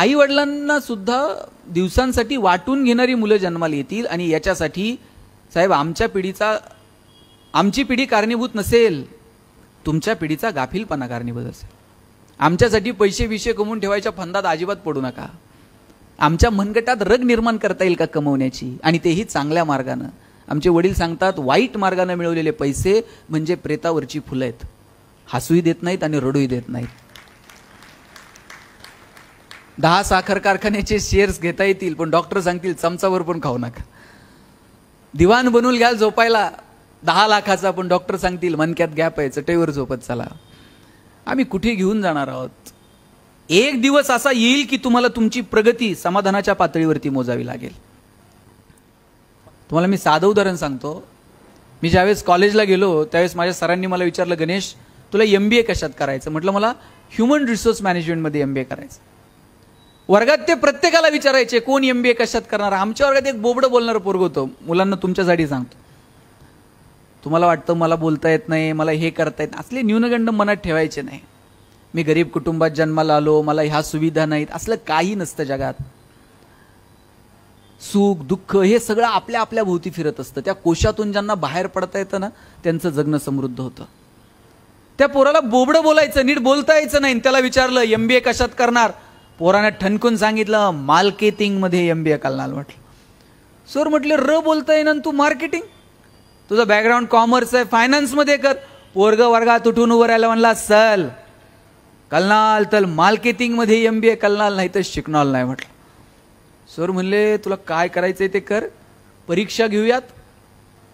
A: आई वडिलांना सुद्धा दिवसांसाठी वाटून घेणारी मुलं जन्माला येतील आणि याच्यासाठी साहेब आमच्या पिढीचा आमची पिढी कारणीभूत नसेल तुमच्या पिढीचा गाफीलपणा कारणीभूत असेल आमच्यासाठी पैसे विषय कमवून ठेवायच्या फंदात अजिबात पडू नका आमच्या मनगटात रग निर्माण करता येईल का कमवण्याची आणि तेही चांगल्या मार्गानं आमचे वडील सांगतात वाईट मार्गाने मिळवलेले पैसे म्हणजे प्रेतावरची फुलं आहेत हसूही देत नाहीत आणि रडूही देत नाहीत दहा साखर कारखान्याचे शेअर्स घेता येतील पण डॉक्टर सांगतील चमचावर पण खाऊ नका दिवाण बनवून घ्याल झोपायला दहा लाखाचा पण डॉक्टर सांगतील मनक्यात गॅप आहे चटईवर झोपत चला आम्ही कुठे घेऊन जाणार आहोत एक दिवस असा येईल की तुम्हाला तुमची प्रगती समाधानाच्या पातळीवरती मोजावी लागेल तुम्हाला मी साधं उदाहरण सांगतो मी ज्यावेळेस कॉलेजला गेलो त्यावेळेस माझ्या सरांनी मला विचारलं गणेश तुला एम बी ए कशात करायचं म्हटलं मला ह्युमन रिसोर्स मॅनेजमेंटमध्ये एम बी ए करायचं वर्गात ते प्रत्येकाला विचारायचे कोण एम बी ए कशात करणार आमच्या वर्गात एक बोबडं बोलणारं पोरग होतो मुलांना तुमच्यासाठी सांगतो तुम्हाला वाटतं मला बोलता येत नाही मला हे करता येत असले न्यूनगंड मनात ठेवायचे नाही मी गरीब कुटुंबात जन्माला आलो मला ह्या सुविधा नाहीत असलं काही नसतं जगात सुख दुःख हे सगळं आपल्या आपल्या भोवती फिरत असतं त्या कोशातून ज्यांना बाहेर पडता येतं ना त्यांचं जगणं समृद्ध होतं त्या पोराला बोबडं बोलायचं नीट बोलता यायचं नाही त्याला विचारलं एम बी ए कशात करणार पोराने ठणकून सांगितलं मार्केटिंगमध्ये एम बी ए करणार म्हटलं सर म्हटलं र बोलता येईन तू मार्केटिंग तुझं बॅकग्राऊंड कॉमर्स आहे फायनान्समध्ये कर पोरग वर्गात उठून उभं राहिला म्हणला सल कलनाल तर मार्केटिंगमध्ये एम बी ए कलनाल नाही तर शिकणार नाही म्हटलं सर म्हणले तुला काय करायचंय ते कर परीक्षा घेऊयात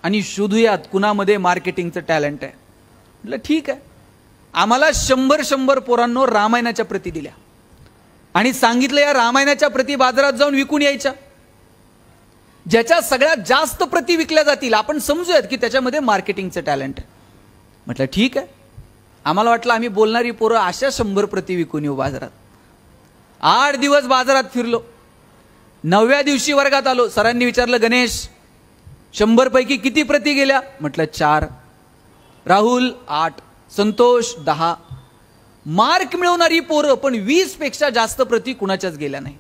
A: आणि शोधूयात कुणामध्ये मार्केटिंगचं टॅलेंट आहे म्हटलं ठीक आहे आम्हाला शंभर शंभर पोरांनो रामायणाच्या प्रती दिल्या आणि सांगितलं या रामायणाच्या प्रती बाजारात जाऊन विकून यायच्या ज्याच्या सगळ्यात जास्त प्रती विकल्या जातील आपण समजूयात की त्याच्यामध्ये मार्केटिंगचं टॅलेंट आहे म्हटलं ठीक आहे आम्हाला वाटलं आम्ही बोलणारी पोरं अशा शंभर प्रती विकून येऊ बाजारात आठ दिवस बाजारात फिरलो नवव्या दिवशी वर्गात आलो सरांनी विचारलं गणेश पैकी किती प्रती गेल्या म्हटलं चार राहुल आठ संतोष दहा मार्क मिळवणारी पोरं पण पेक्षा जास्त प्रती कुणाच्याच गेल्या नाही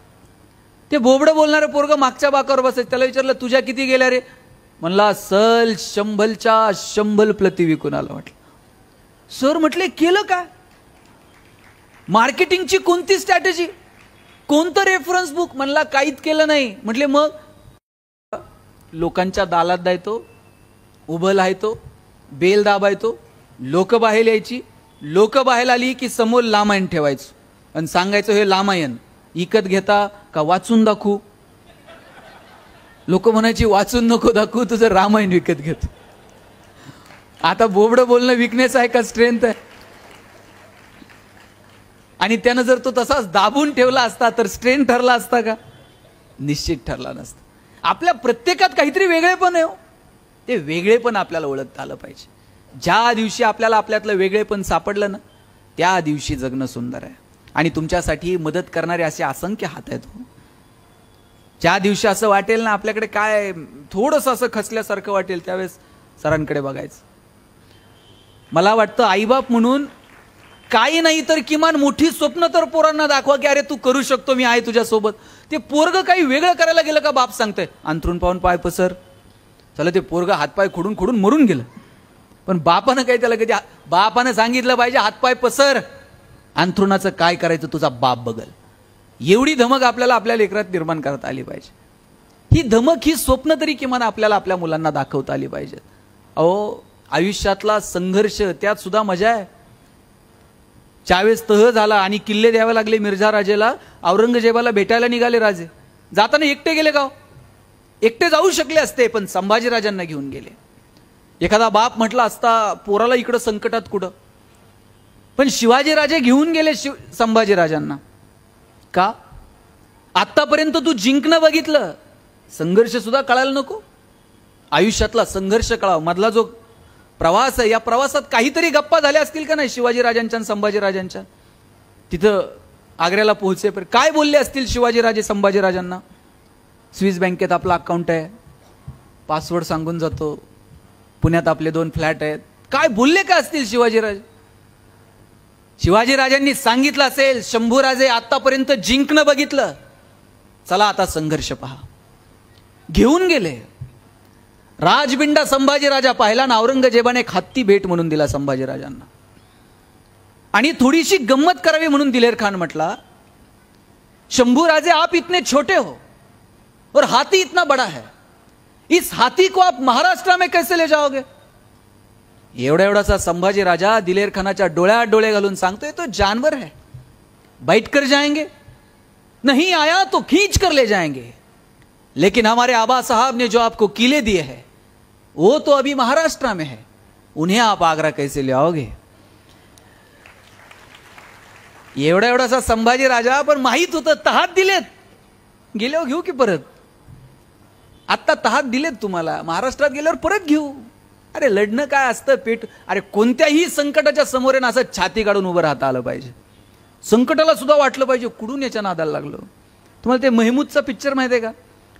A: ते बोबडं बोलणारं पोरग मागच्या बाकावर बसायचं त्याला विचारलं तुझ्या किती गेल्या रे म्हणला सल शंभलच्या शंभल प्रती विकून आला म्हटलं सर म्हटले केलं काय मार्केटिंगची कोणती स्ट्रॅटेजी कोणतं रेफरन्स बुक म्हणला काहीच केलं नाही म्हटले मग लोकांच्या दालात जायतो उभं लायतो बेल दाबायतो लोक बाहेर यायची लोक बाहेर आली की समोर लामायण ठेवायचं आणि सांगायचं हे लामायण इकत घेता का वाचून दाखवू लोक म्हणायची वाचून नको दाखवू तुझं रामायण विकत घेत आता बोबडं बोलणं विकनेस आहे का स्ट्रेंथ आहे आणि त्यानं जर तो तसाच दाबून ठेवला असता तर स्ट्रेन ठरला असता का निश्चित ठरला नसता आपल्या प्रत्येकात काहीतरी वेगळेपण आहे हो ते वेगळेपण आपल्याला ओळखता आलं पाहिजे ज्या दिवशी आपल्याला आपल्यातलं वेगळेपण सापडलं ना त्या दिवशी जगणं सुंदर आहे आणि तुमच्यासाठी मदत करणारे असे असंख्य हात आहेत हो. ज्या दिवशी असं वाटेल ना आपल्याकडे काय थोडंसं असं खचल्यासारखं वाटेल त्यावेळेस सरांकडे बघायचं मला वाटतं आईबाप म्हणून काही नाही तर किमान मोठी स्वप्न तर पोरांना दाखवा की अरे तू करू शकतो मी आहे तुझ्यासोबत ते पोरग काही वेगळं करायला गेलं का बाप सांगते अंथरून पाहून पाय पसर चला ते पोरग हातपाय खुडून खुडून मरून गेलं पण बापानं काही त्याला कधी बापानं सांगितलं पाहिजे हातपाय पसर अंथरुणाचं काय करायचं तुझा बाप बघल एवढी धमक आपल्याला आपल्या लेकरात निर्माण करत आली पाहिजे ही धमक ही स्वप्न तरी किमान आपल्याला आपल्या मुलांना दाखवता आली पाहिजेत अहो आयुष्यातला संघर्ष त्यात सुद्धा मजा आहे चावेस तह झाला आणि किल्ले द्यावे लागले मिर्झा राजेला औरंगजेबाला भेटायला निघाले राजे जाताना एकटे गेले गाव हो? एकटे जाऊ शकले असते पण संभाजीराजांना घेऊन गेले एखादा बाप म्हटला असता पोराला इकडं संकटात कुठं पण शिवाजीराजे घेऊन गेले शिव संभाजीराजांना का आत्तापर्यंत तू जिंकणं बघितलं संघर्ष सुद्धा कळायला नको आयुष्यातला संघर्ष कळावा मधला जो प्रवास या प्रवासात काहीतरी गप्पा झाल्या असतील का नाही शिवाजीराजांच्या संभाजीराजांच्या तिथं आग्र्याला पोहोचे पर काय बोलले असतील शिवाजीराजे संभाजीराजांना स्विस बँकेत आपला अकाउंट आहे पासवर्ड सांगून जातो पुण्यात आपले दोन फ्लॅट आहेत काय बोलले का असतील शिवाजीराजे शिवाजीराजांनी सांगितलं असेल शंभूराजे आतापर्यंत जिंकणं बघितलं चला आता संघर्ष पहा घेऊन गेले राजबिंडा संभाजीराजा पाहिला ना औरंगजेबाने एक हत्ती भेट म्हणून दिला संभाजीराजांना आणि थोडीशी गंमत करावी म्हणून दिलेर खान म्हटला शंभू राजे आप इतने छोटे हो और हाथी इतना बड़ा है इस हाथी को आप महाराष्ट्र में कैसे ले जाओगे एवढा एवढासा संभाजी राजा दिलेर खानाच्या डोळ्या डोळे घालून सांगतोय तो जानवर है बैठ कर जाएंगे नहीं आया तो खींच कर ले जाएंगे लेकिन हमारे आबा साहब ने जो आपको किले दिए हैं वो तो अभी महाराष्ट्र में है उन्हें आप आगरा कैसे ले आओगे एवढा सा संभाजी राजा पण माहीत होतं तहात दिलेत गेल्यावर हो घेऊ की परत आत्ता तहात दिलेत तुम्हाला महाराष्ट्रात गेल्यावर परत घेऊ अरे लढणं काय असतं पेट अरे कोणत्याही संकटाच्या समोर येणं असं छाती काढून उभं राहता आलं पाहिजे संकटाला सुद्धा वाटलं पाहिजे कुडून याच्या नादाला लागलो तुम्हाला ते महमूदचा पिक्चर माहिती आहे का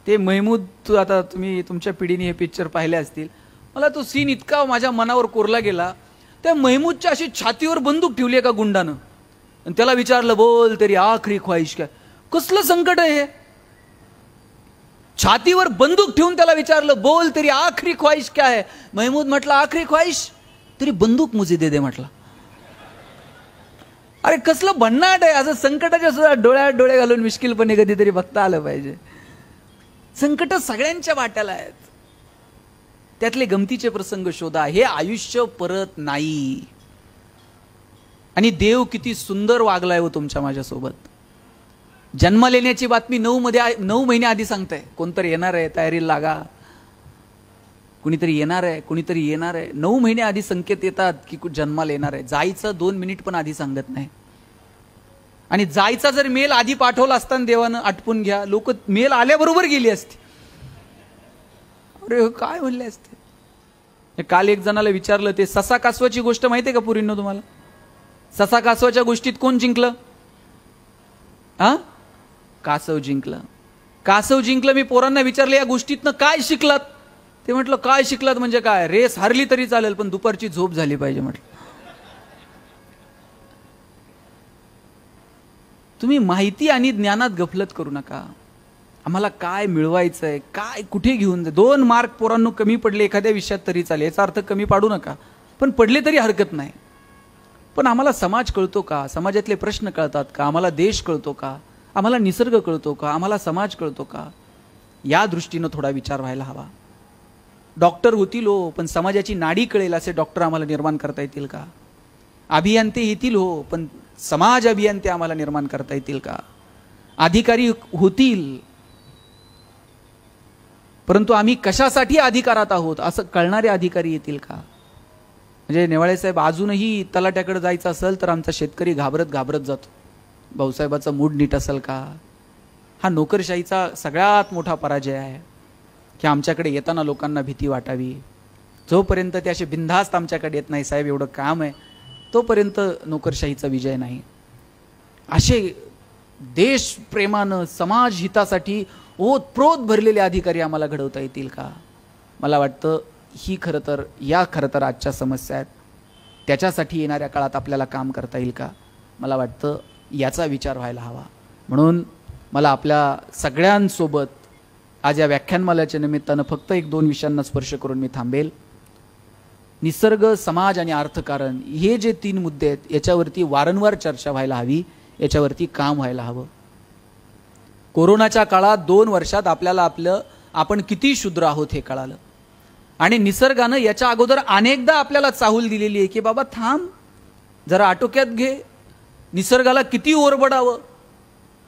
A: ते महमूद आता तुम्ही तुमच्या पिढीने हे पिक्चर पाहिले असतील मला तो सीन इतका माझ्या मनावर कोरला गेला त्या महमूदच्या अशी छातीवर बंदूक ठेवली एका गुंडानं आणि त्याला विचारलं बोल तरी आखरी ख्वाहिश काय कसलं संकट आहे हे छातीवर बंदूक ठेवून त्याला विचारलं बोल तरी आखरी ख्वाहिश काय आहे महमूद म्हटला आखरी ख्वाहिश तरी बंदूक मुझे दे दे म्हटला अरे कसलं भन्नाट आहे असं संकटाच्या सुद्धा डोळ्यात डोळे घालून मुश्किलपणे कधीतरी बघता आलं पाहिजे संकट सगळ्यांच्या वाट्याला आहेत त्यातले गमतीचे प्रसंग शोधा हे आयुष्य परत नाही आणि देव किती सुंदर वागलाय हो तुमच्या माझ्यासोबत जन्म लेण्याची बातमी नऊ मध्ये नऊ महिने आधी सांगताय कोणतरी येणार आहे तयारीला लागा कुणीतरी येणार आहे कुणीतरी येणार आहे नऊ महिने आधी संकेत येतात की जन्माला येणार आहे जायचं दोन मिनिट पण आधी सांगत नाही आणि जायचा जर मेल आधी पाठवला असताना देवानं आटपून घ्या लोक मेल आल्याबरोबर गेली असते अरे काय म्हणले असते काल एक जणाला विचारलं ते ससा कासवाची गोष्ट माहितीये का पुरीनं तुम्हाला ससा कासवाच्या गोष्टीत कोण जिंकलं हा कासव जिंकलं कासव जिंकलं मी पोरांना विचारलं या गोष्टीतनं काय शिकलात ते म्हटलं काय शिकलात म्हणजे काय रेस हरली तरी चालेल पण दुपारची झोप झाली पाहिजे म्हटलं तुम्ही माहिती आणि ज्ञानात गफलत करू नका आम्हाला काय मिळवायचं आहे काय कुठे घेऊन जा दोन मार्क पोरांनो कमी पडले एखाद्या विषयात तरी चालेल याचा अर्थ कमी पाडू नका पण पडले तरी हरकत नाही पण आम्हाला समाज कळतो का समाजातले प्रश्न कळतात का आम्हाला देश कळतो का आम्हाला निसर्ग कळतो का आम्हाला समाज कळतो का या दृष्टीनं थोडा विचार व्हायला हवा डॉक्टर होतील हो पण समाजाची नाडी कळेल असे डॉक्टर आम्हाला निर्माण करता येतील का अभियंते येतील हो पण समाज अभियंते आम्हाला निर्माण करता येतील का अधिकारी होतील परंतु आम्ही कशासाठी अधिकारात आहोत असं कळणारे अधिकारी येतील का म्हणजे नेवाळे साहेब अजूनही तलाट्याकडे जायचं असेल तर आमचा शेतकरी घाबरत घाबरत जातो भाऊसाहेबाचा मूड नीट असेल का हा नोकरशाहीचा सगळ्यात मोठा पराजय आहे की आमच्याकडे येताना लोकांना भीती वाटावी जोपर्यंत ते असे बिनधास्त आमच्याकडे येत नाही साहेब एवढं काम आहे तोपर्यंत नोकरशाहीचा विजय नाही असे देशप्रेमानं समाज हितासाठी ओतप्रोत भरलेले अधिकारी आम्हाला घडवता येतील का मला वाटतं ही खरं तर या खरं तर आजच्या समस्या आहेत त्याच्यासाठी येणाऱ्या काळात आपल्याला काम करता येईल का मला वाटतं याचा विचार व्हायला हवा म्हणून मला आपल्या सगळ्यांसोबत आज या व्याख्यानमालाच्या निमित्तानं फक्त एक दोन विषयांना स्पर्श करून मी थांबेल निसर्ग समाज आणि अर्थकारण हे जे तीन मुद्दे आहेत याच्यावरती वारंवार चर्चा व्हायला हवी याच्यावरती काम व्हायला हवं कोरोनाच्या काळात दोन वर्षात आपल्याला आपलं आपण किती शूद्र आहोत हे कळालं आणि निसर्गानं याच्या अगोदर अनेकदा आपल्याला चाहूल दिलेली आहे की बाबा थांब जरा आटोक्यात घे निसर्गाला किती ओरबडावं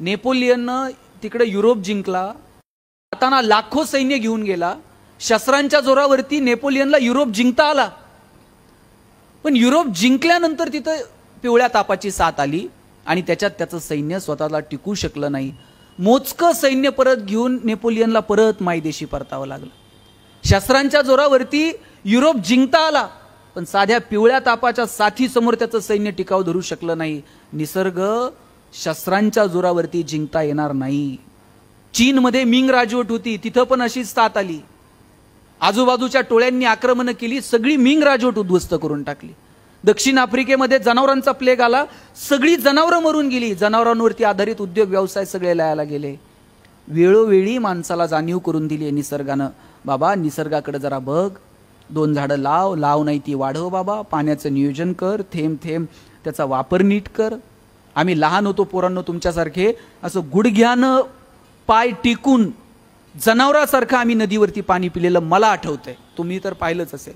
A: नेपोलियननं तिकडे युरोप जिंकला जाताना लाखो सैन्य घेऊन गेला शस्त्रांच्या जोरावरती नेपोलियनला युरोप जिंकता आला पण युरोप जिंकल्यानंतर तिथं पिवळ्या तापाची साथ आली आणि त्याच्यात त्याचं सैन्य स्वतःला टिकू शकलं नाही मोजकं सैन्य परत घेऊन नेपोलियनला परत मायदेशी परतावं लागलं शस्त्रांच्या जोरावरती युरोप जिंकता आला पण साध्या पिवळ्या तापाच्या साथीसमोर त्याचं सैन्य टिकाव धरू शकलं नाही निसर्ग शस्त्रांच्या जोरावरती जिंकता येणार नाही चीनमध्ये मिंग राजवट होती तिथं पण अशीच साथ आली आजूबाजूच्या टोळ्यांनी आक्रमणं केली सगळी मिंग राजवट उद्ध्वस्त करून टाकली दक्षिण आफ्रिकेमध्ये जनावरांचा प्लेग आला सगळी जनावरं मरून गेली जनावरांवरती आधारित उद्योग व्यवसाय सगळे लयाला गेले वेळोवेळी माणसाला जाणीव करून दिली निसर्गानं बाबा निसर्गाकडे जरा बघ दोन झाडं लाव लाव नाही ती वाढव बाबा पाण्याचं नियोजन कर थेंब थेंब त्याचा वापर नीट कर आम्ही लहान होतो पोरांनो तुमच्यासारखे असं गुडघ्यानं पाय टिकून जनावरासारखं आम्ही नदीवरती पाणी पिलेलं मला आठवतंय तुम्ही तर पाहिलंच असेल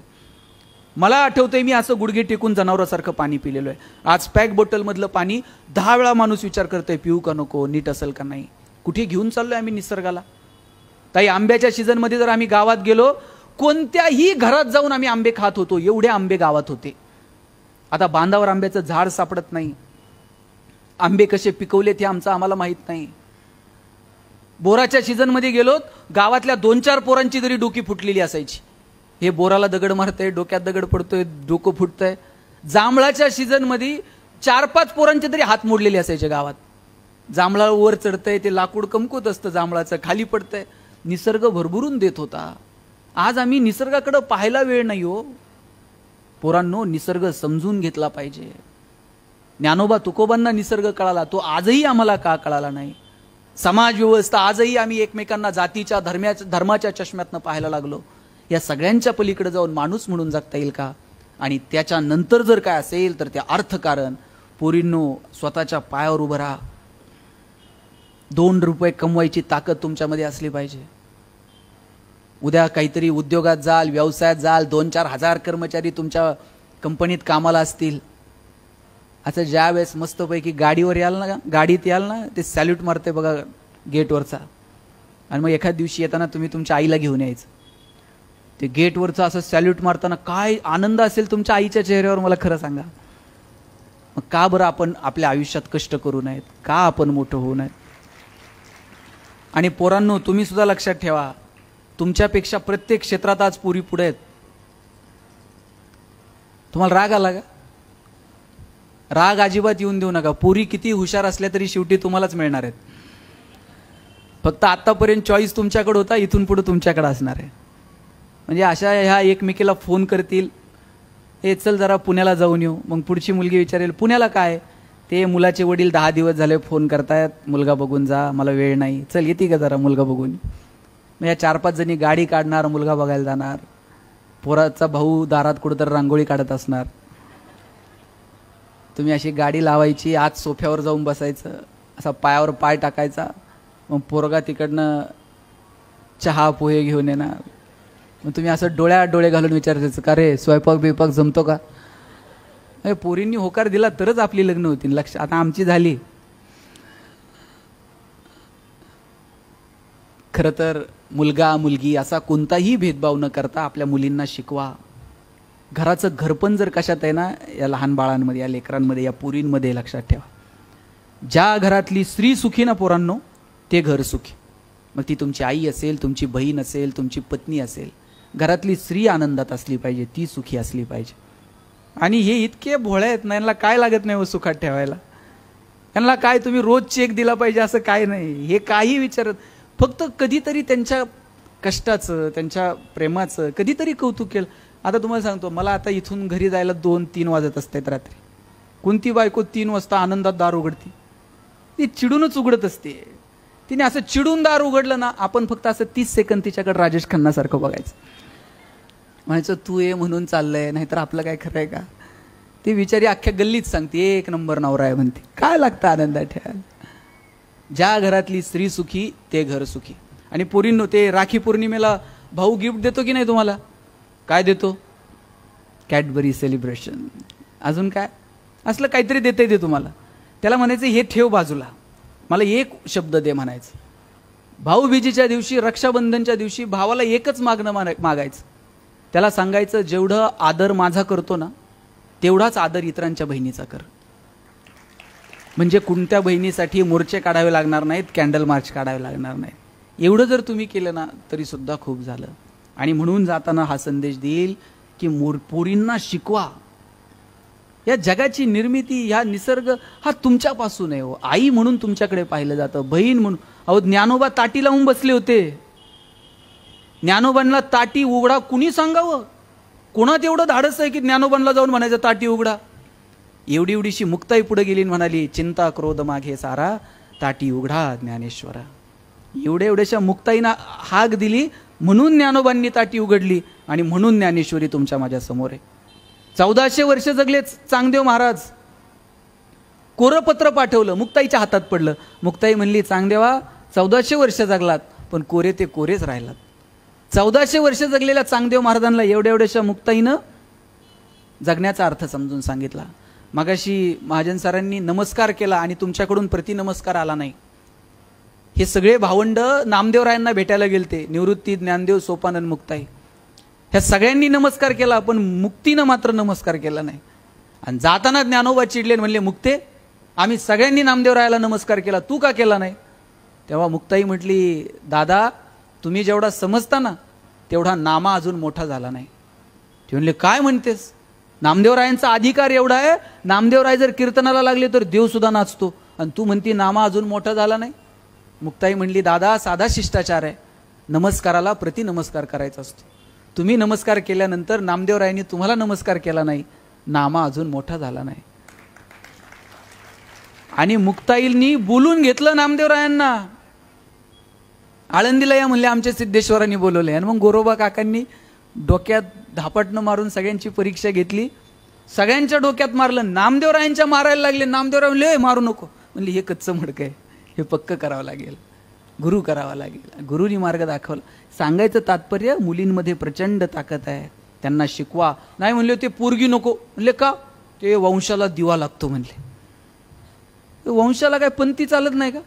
A: मला आठवतंय मी असं गुडघे टेकून जनावरासारखं पाणी पिलेलो आहे आज पॅक बॉटलमधलं पाणी दहा वेळा माणूस विचार करतोय पिऊ का नको नीट असेल का नाही कुठे घेऊन चाललो आम्ही निसर्गाला ताई आंब्याच्या सीझनमध्ये जर आम्ही गावात गेलो कोणत्याही घरात जाऊन आम्ही आंबे खात होतो एवढे आंबे गावात होते आता बांधावर आंब्याचं झाड सापडत नाही आंबे कसे पिकवले ते आमचं आम्हाला माहीत नाही बोराच्या सीझनमध्ये गेलोत गावातल्या दोन चार पोरांची तरी डोकी फुटलेली असायची हे बोराला दगड मारतंय डोक्यात दगड पडतोय डोकं फुटतंय जांभळाच्या सीझनमध्ये चार पाच पोरांचे तरी हात मोडलेले असायचे गावात जांभळा वर चढतंय ते लाकूड कमकुत असतं जांभळाचं खाली पडतंय निसर्ग भरभरून देत होता आज आम्ही निसर्गाकडं पाहायला वेळ नाही हो पोरांनो निसर्ग समजून घेतला पाहिजे ज्ञानोबा तुकोबांना निसर्ग कळाला तो आजही आम्हाला का कळाला नाही समाज समाजव्यवस्था आजही आम्ही एकमेकांना जातीच्या धर्म्याच्या धर्माच्या चष्म्यातनं पाहायला लागलो या सगळ्यांच्या पलीकडे जाऊन माणूस म्हणून जगता येईल का आणि त्याच्यानंतर जर काय असेल तर ते अर्थकारण पोरींनो स्वतःच्या पायावर उभं राहा दोन रुपये कमवायची ताकद तुमच्यामध्ये असली पाहिजे उद्या काहीतरी उद्योगात जाल व्यवसायात जाल दोन चार हजार कर्मचारी तुमच्या कंपनीत कामाला असतील असं ज्या वेळेस मस्तपैकी गाडीवर याल ना गाडीत याल ना ते सॅल्यूट मारते बघा गेटवरचा आणि मग एखाद दिवशी येताना तुम्ही तुमच्या आईला घेऊन यायचं ते गेटवरचं असं सॅल्यूट मारताना काय आनंद असेल तुमच्या आईच्या चेहऱ्यावर मला खरं सांगा मग का बरं आपण आपल्या आयुष्यात कष्ट करू नयेत का आपण मोठं होऊ नयेत आणि पोरांनो तुम्ही सुद्धा लक्षात ठेवा तुमच्यापेक्षा प्रत्येक क्षेत्रात आज पुरी पुढे आहेत तुम्हाला राग आला का राग अजिबात येऊन देऊ नका पुरी किती हुशार असल्या तरी शेवटी तुम्हालाच मिळणार आहेत फक्त आत्तापर्यंत चॉईस तुमच्याकडे होता इथून पुढे तुमच्याकडे असणार आहे म्हणजे अशा ह्या एकमेकीला फोन करतील हे चल जरा पुण्याला जाऊन येऊ मग पुढची मुलगी विचारेल पुण्याला काय ते मुलाचे वडील दहा दिवस झाले फोन करतायत मुलगा बघून जा मला वेळ नाही चल येते का जरा मुलगा बघून मग या चार पाच जणी गाडी काढणार मुलगा बघायला जाणार पोराचा भाऊ दारात कुठं तर रांगोळी काढत असणार तुम्ही अशी गाडी लावायची आत सोफ्यावर जाऊन बसायचं असा पायावर पाय टाकायचा मग पोरगा तिकडनं चहा पोहे घेऊन येणार मग तुम्ही असं डोळ्या डोळे घालून विचारायचं का रे स्वयंपाक बिपाक जमतो का अरे पोरींनी होकार दिला तरच आपली लग्न होती लक्ष आता आमची झाली खरं तर मुलगा मुलगी असा कोणताही भेदभाव न करता आपल्या मुलींना शिकवा घराचं घरपण जर कशात आहे ना या लहान बाळांमध्ये या लेकरांमध्ये या पुरींमध्ये लक्षात ठेवा ज्या घरातली स्त्री सुखी ना पोरांनो ते घर सुखी मग ती तुमची आई असेल तुमची बहीण असेल तुमची पत्नी असेल घरातली स्त्री आनंदात असली पाहिजे ती सुखी असली पाहिजे आणि हे इतके भोळे आहेत ना यांना काय लागत नाही व हो सुखात ठेवायला यांना काय तुम्ही रोज चेक दिला पाहिजे असं काय नाही हे काही विचारत फक्त कधीतरी त्यांच्या कष्टाचं त्यांच्या प्रेमाचं कधीतरी कौतुक केलं आता तुम्हाला सांगतो मला आता इथून घरी जायला दोन तीन वाजत असतात रात्री कोणती बायको तीन वाजता आनंदात दार उघडते ती चिडूनच उघडत असते तिने असं चिडून दार उघडलं ना आपण फक्त असं तीस सेकंद तिच्याकडे राजेश खन्नासारखं बघायचं म्हणायचं तू ये म्हणून चाललंय नाहीतर आपलं काय खरंय का ती विचारी अख्ख्या गल्लीत सांगते एक नंबर नवरा आहे म्हणते काय लागतं आनंदात ठेवायला ज्या घरातली स्त्री सुखी ते घर सुखी आणि पोरींनो ते राखी पौर्णिमेला भाऊ गिफ्ट देतो की नाही तुम्हाला काय देतो कॅडबरी सेलिब्रेशन अजून काय असलं काहीतरी देते दे तुम्हाला त्याला म्हणायचं हे ठेव बाजूला मला एक शब्द दे म्हणायचं भाऊबीजीच्या दिवशी रक्षाबंधनच्या दिवशी भावाला एकच मागणं मागायचं त्याला सांगायचं जेवढं आदर माझा करतो ना तेवढाच आदर इतरांच्या बहिणीचा कर म्हणजे कोणत्या बहिणीसाठी मोर्चे काढावे लागणार नाहीत कॅन्डल मार्च काढावे लागणार नाहीत एवढं जर तुम्ही केलं ना तरीसुद्धा खूप झालं आणि म्हणून जाताना हा संदेश देईल की मोरपोरींना शिकवा या जगाची निर्मिती ह्या निसर्ग हा तुमच्यापासून आहे हो आई म्हणून तुमच्याकडे पाहिलं जातं बहीण म्हणून अहो ज्ञानोबा ताटी लावून बसले होते ज्ञानोबांना ताटी उघडा कुणी सांगावं कोणात एवढं धाडस आहे की ज्ञानोबांना जाऊन म्हणायचं ताटी उघडा एवढी एवढीशी मुक्ताई पुढे गेली म्हणाली चिंता क्रोध मागे सारा ताटी उघडा ज्ञानेश्वरा एवढ्या एवढ्याशा मुक्ताईना हाक दिली म्हणून ज्ञानोबांनी ताटी उघडली आणि म्हणून ज्ञानेश्वरी तुमच्या माझ्या समोर आहे चौदाशे वर्ष जगलेच चांगदेव महाराज कोरपत्र पाठवलं मुक्ताईच्या हातात पडलं मुक्ताई म्हणली चांगदेवा चौदाशे वर्ष जगलात पण कोरे ते कोरेच राहिलात चौदाशे वर्ष जगलेल्या चांगदेव महाराजांना एवढ्या एवढ्याशा मुक्ताईनं जगण्याचा अर्थ समजून सांगितला मागाशी महाजन सरांनी नमस्कार केला आणि तुमच्याकडून प्रतिनमस्कार आला नाही हे सगळे भावंड नामदेवरायांना भेटायला गेलते निवृत्ती ज्ञानदेव सोपानंद मुक्ताई ह्या सगळ्यांनी नमस्कार केला पण मुक्तीनं मात्र नमस्कार केला नाही आणि जाताना ज्ञानोबा चिडले म्हणले मुक्ते आम्ही सगळ्यांनी नामदेवरायाला नमस्कार केला तू का केला नाही तेव्हा मुक्ताई म्हटली दादा तुम्ही जेवढा समजता ना तेवढा नामा अजून मोठा झाला नाही ते म्हणले काय म्हणतेस नामदेवरायांचा अधिकार एवढा आहे नामदेवराय जर कीर्तनाला लागले तर देवसुद्धा नाचतो आणि तू म्हणती नामा अजून मोठा झाला नाही मुक्ताई म्हणली दादा साधा शिष्टाचार आहे नमस्काराला प्रतिनमस्कार करायचा असतो तुम्ही नमस्कार केल्यानंतर नामदेवरायांनी तुम्हाला नमस्कार केला नाही नामा अजून मोठा झाला नाही आणि मुक्ताईंनी बोलून घेतलं नामदेवरायांना आळंदीला या म्हणले आमच्या सिद्धेश्वरांनी बोलवले आणि मग गोरोबा काकांनी डोक्यात धापटणं मारून सगळ्यांची परीक्षा घेतली सगळ्यांच्या डोक्यात मारलं नामदेवरायांच्या मारायला लागले नामदेवराय म्हणले मारू नको म्हणले हे कच्चं मडकं आहे हे पक्क करावं लागेल गुरु करावा लागेल गुरुनी मार्ग दाखवला सांगायचं तात्पर्य मुलींमध्ये प्रचंड ताकद आहे त्यांना शिकवा नाही म्हणले ते पोरगी नको म्हणले का ते वंशाला दिवा लागतो म्हणले वंशाला काय पंथी चालत नाही का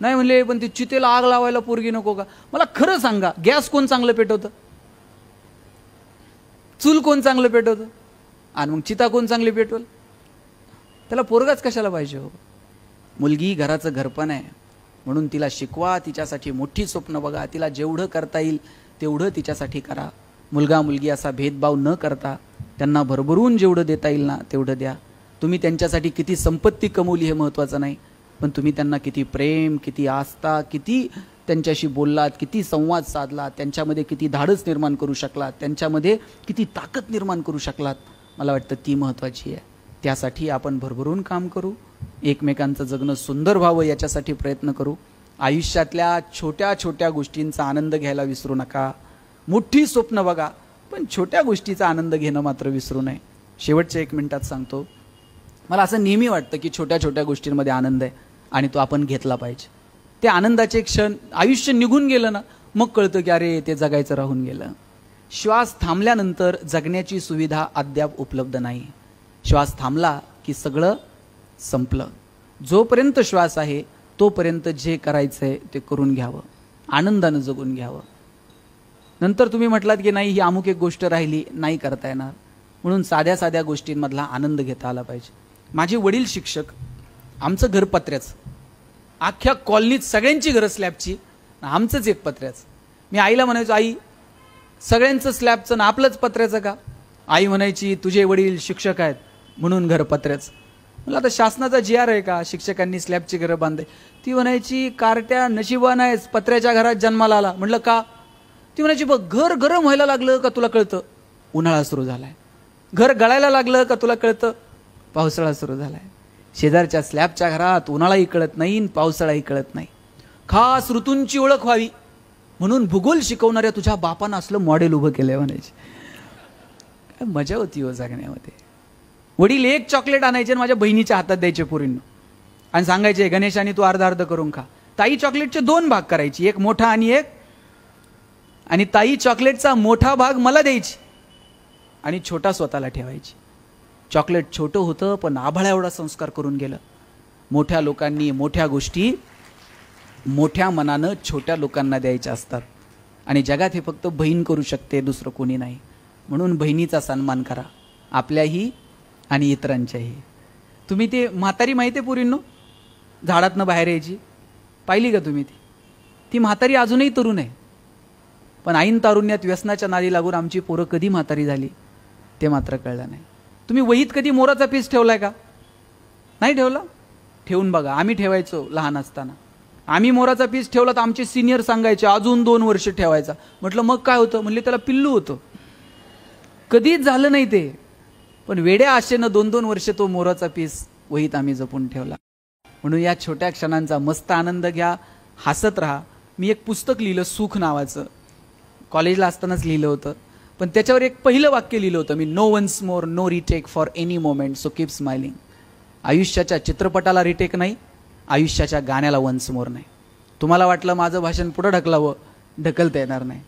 A: नाही म्हणले पण ते चितेला आग लावायला पोरगी नको का मला खरं सांगा गॅस कोण चांगलं पेटवतं चूल कोण चांगलं पेटवतं आणि मग चिता कोण चांगली पेटवल त्याला पोरगाच कशाला पाहिजे हो मुलगी घराचं घरपण आहे म्हणून तिला शिकवा तिच्यासाठी मोठी स्वप्न बघा तिला जेवढं करता येईल तेवढं तिच्यासाठी करा मुलगा मुलगी असा भेदभाव न करता त्यांना भरभरून जेवढं देता येईल ना तेवढं द्या तुम्ही त्यांच्यासाठी किती संपत्ती कमवली हे महत्त्वाचं नाही पण तुम्ही त्यांना किती प्रेम किती आस्था किती त्यांच्याशी बोललात किती संवाद साधलात त्यांच्यामध्ये किती धाडस निर्माण करू शकलात त्यांच्यामध्ये किती ताकद निर्माण करू शकलात मला वाटतं ती महत्त्वाची आहे त्यासाठी आपण भरभरून काम करू एकमेकांचं जगणं सुंदर व्हावं याच्यासाठी प्रयत्न करू आयुष्यातल्या छोट्या छोट्या गोष्टींचा आनंद घ्यायला विसरू नका मोठी स्वप्न बघा पण छोट्या गोष्टीचा आनंद घेणं मात्र विसरू नये शेवटच्या एक मिनिटात सांगतो मला असं नेहमी वाटतं की छोट्या छोट्या गोष्टींमध्ये आनंद आहे आणि तो आपण घेतला पाहिजे ते आनंदाचे क्षण आयुष्य निघून गेलं ना मग कळतं की अरे ते जगायचं राहून गेलं श्वास थांबल्यानंतर जगण्याची सुविधा अद्याप उपलब्ध नाही श्वास थांबला की सगळं संपलं जोपर्यंत श्वास आहे तोपर्यंत जे करायचं आहे ते करून घ्यावं आनंदानं जगून घ्यावं नंतर तुम्ही म्हटलात की नाही ही अमुक एक गोष्ट राहिली नाही करता येणार म्हणून साध्या साध्या गोष्टींमधला आनंद घेता आला पाहिजे माझे वडील शिक्षक आमचं घर पत्र्याचं अख्ख्या कॉलनीत सगळ्यांची घरं स्लॅबची आमचंच एक पत्र्याचं मी आईला म्हणायचो आई सगळ्यांचं स्लॅबचं ना आपलंच पत्र्याचं का आई म्हणायची तुझे वडील शिक्षक आहेत म्हणून घरपत्र्याचं मला आता शासनाचा जी आर आहे का शिक्षकांनी स्लॅबची घरं बांधे ती म्हणायची कारट्या नाही पत्र्याच्या घरात जन्माला आला म्हटलं का ती म्हणायची बघ घर गरम व्हायला लागलं का तुला कळतं उन्हाळा सुरू झालाय घर गळायला लागलं का तुला कळतं पावसाळा सुरू झालाय शेजारच्या स्लॅबच्या घरात उन्हाळाही कळत नाही पावसाळाही कळत नाही खास ऋतूंची ओळख व्हावी म्हणून भूगोल शिकवणाऱ्या तुझ्या बापानं असलं मॉडेल उभं केलंय म्हणायची काय मजा होती हो जगण्यामध्ये वडील एक चॉकलेट आणायचे आणि माझ्या बहिणीच्या हातात द्यायचे पुरींना आणि सांगायचे गणेशाने तू अर्ध अर्ध करून खा ताई चॉकलेटचे दोन भाग करायची एक मोठा आणि एक आणि ताई चॉकलेटचा मोठा भाग मला द्यायची आणि छोटा स्वतःला ठेवायची चॉकलेट छोटं होतं पण आभाळ एवढा संस्कार करून गेलं मोठ्या लोकांनी मोठ्या गोष्टी मोठ्या मनानं छोट्या लोकांना द्यायच्या असतात आणि जगात हे फक्त बहीण करू शकते दुसरं कोणी नाही म्हणून बहिणीचा सन्मान करा आपल्याही आणि इतरांच्याही तुम्ही ते म्हातारी माहिती आहे पुरींनो झाडातनं बाहेर यायची पाहिली का तुम्ही ती ती म्हातारी अजूनही तरुण आहे पण ऐन तारुण्यात व्यसनाच्या नादी लागून आमची पोरं कधी म्हातारी झाली ते मात्र कळलं नाही तुम्ही वहीत कधी मोराचा पीस ठेवलाय का नाही ठेवला ठेवून बघा आम्ही ठेवायचो लहान असताना आम्ही मोराचा पीस ठेवला तर आमचे सिनियर सांगायचे अजून दोन वर्ष ठेवायचा म्हटलं मग काय होतं म्हणले त्याला पिल्लू होतं कधीच झालं नाही ते पण वेड्या आशेनं दोन दोन वर्ष तो मोराचा पीस वहीत आम्ही जपून ठेवला म्हणून या छोट्या क्षणांचा मस्त आनंद घ्या हसत राहा मी एक पुस्तक लिहिलं सुख नावाचं कॉलेजला असतानाच लिहिलं होतं पण त्याच्यावर एक पहिलं वाक्य लिहिलं होतं मी no once more no retake for any moment so keep smiling आयुष्याच्या चित्रपटाला रिटेक नाही आयुष्याच्या गाण्याला वन्स मोर नाही तुम्हाला वाटलं माझं भाषण पुढं ढकलावं ढकलता येणार नाही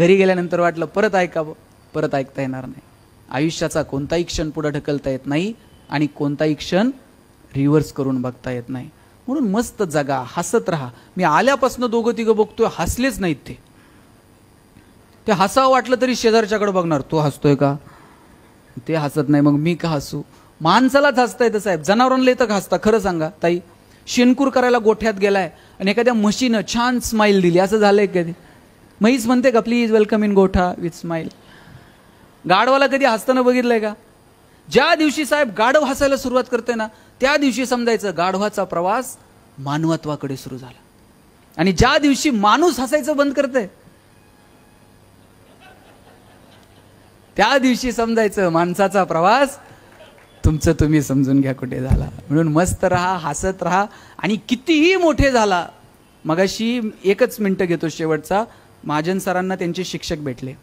A: घरी गेल्यानंतर वाटलं परत ऐकावं परत ऐकता येणार नाही आयुष्याचा कोणताही क्षण पुढं ढकलता येत नाही आणि कोणताही क्षण रिव्हर्स करून बघता येत नाही म्हणून मस्त जगा हसत राहा मी आल्यापासून दोघं तिघं बघतोय हसलेच नाहीत ते ते हसावं वाटलं तरी शेजारच्याकडे बघणार तो हसतोय का ते हसत नाही मग मी का हसू माणसालाच हसता येतं साहेब जनावरांना येतं का हसता खरं सांगा ताई शेनकूर करायला गोठ्यात गेलाय आणि एखाद्या मशीनं छान स्माईल दिली असं झालंय कधी म्हैस म्हणते का प्लीज वेलकम इन गोठा विथ स्माईल गाढवाला कधी हसताना बघितलंय का ज्या दिवशी साहेब गाढव हसायला सुरुवात करते ना त्या दिवशी समजायचं गाढवाचा प्रवास मानवत्वाकडे सुरू झाला आणि ज्या दिवशी माणूस हसायचं बंद करते त्या दिवशी समजायचं माणसाचा प्रवास तुमचं तुम्ही समजून घ्या कुठे झाला म्हणून मस्त राहा हसत राहा आणि कितीही मोठे झाला मगाशी एकच मिनटं घेतो शेवटचा महाजन सरांना त्यांचे शिक्षक भेटले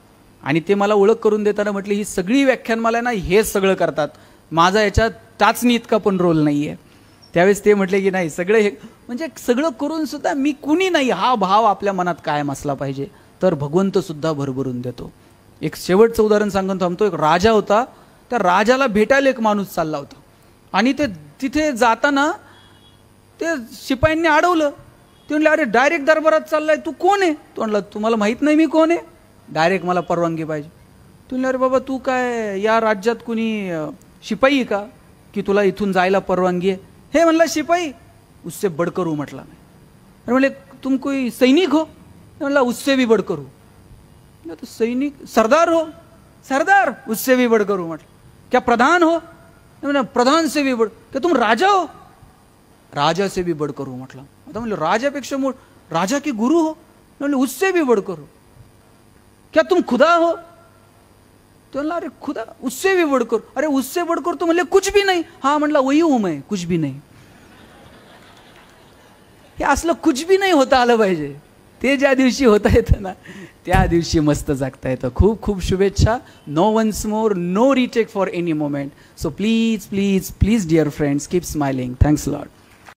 A: आणि ते मला ओळख करून देताना म्हटले ही सगळी व्याख्यान व्याख्यानमाला ना हे सगळं करतात माझा याच्यात टाचणी इतका पण रोल नाही आहे त्यावेळेस ते म्हटले की नाही सगळं हे म्हणजे सगळं करून सुद्धा मी कुणी नाही हा भाव आपल्या मनात कायम असला पाहिजे तर भगवंत सुद्धा भरभरून देतो एक शेवटचं उदाहरण सांगून थांबतो एक राजा होता त्या राजाला भेटायला एक माणूस चालला होता आणि ते तिथे जाताना ते शिपाईंनी अडवलं ते म्हणले अरे डायरेक्ट दरबारात चाललाय तू कोण आहे तो म्हणला तुम्हाला माहीत नाही मी कोण आहे डायरेक्ट मला परवानगी पाहिजे तुला अरे बाबा तू काय या राज्यात कुणी शिपाई का की तुला इथून जायला परवानगी आहे हे म्हणला शिपाई उससे बडकर करू म्हटला नाही अरे म्हणले तुम कोई सैनिक हो म्हणला उससे भी बडकर म्हणलं तो सैनिक सरदार हो सरदार उससे भी बडकर म्हटलं क्या प्रधान हो म्हणलं प्रधान से भी बड क्या तुम राजा हो राजा से भी बडकर म्हटलं आता म्हणलं राजापेक्षा मूळ राजा की गुरु हो म्हणले उससे भी बडकर करू क्या तुम खुदा हो तो अरे खुदा उससे भी बडकर अरे उससे कर तो म्हणले कुछ भी नाही हा म्हणला वही हूं मैं कुछ भी नाही हे असलं कुछ भी नाही होता आलं पाहिजे ते ज्या दिवशी होता येतं ना त्या दिवशी मस्त जागता येतं खूप खूप शुभेच्छा no once more no retake for any moment so please please please dear friends keep smiling thanks lot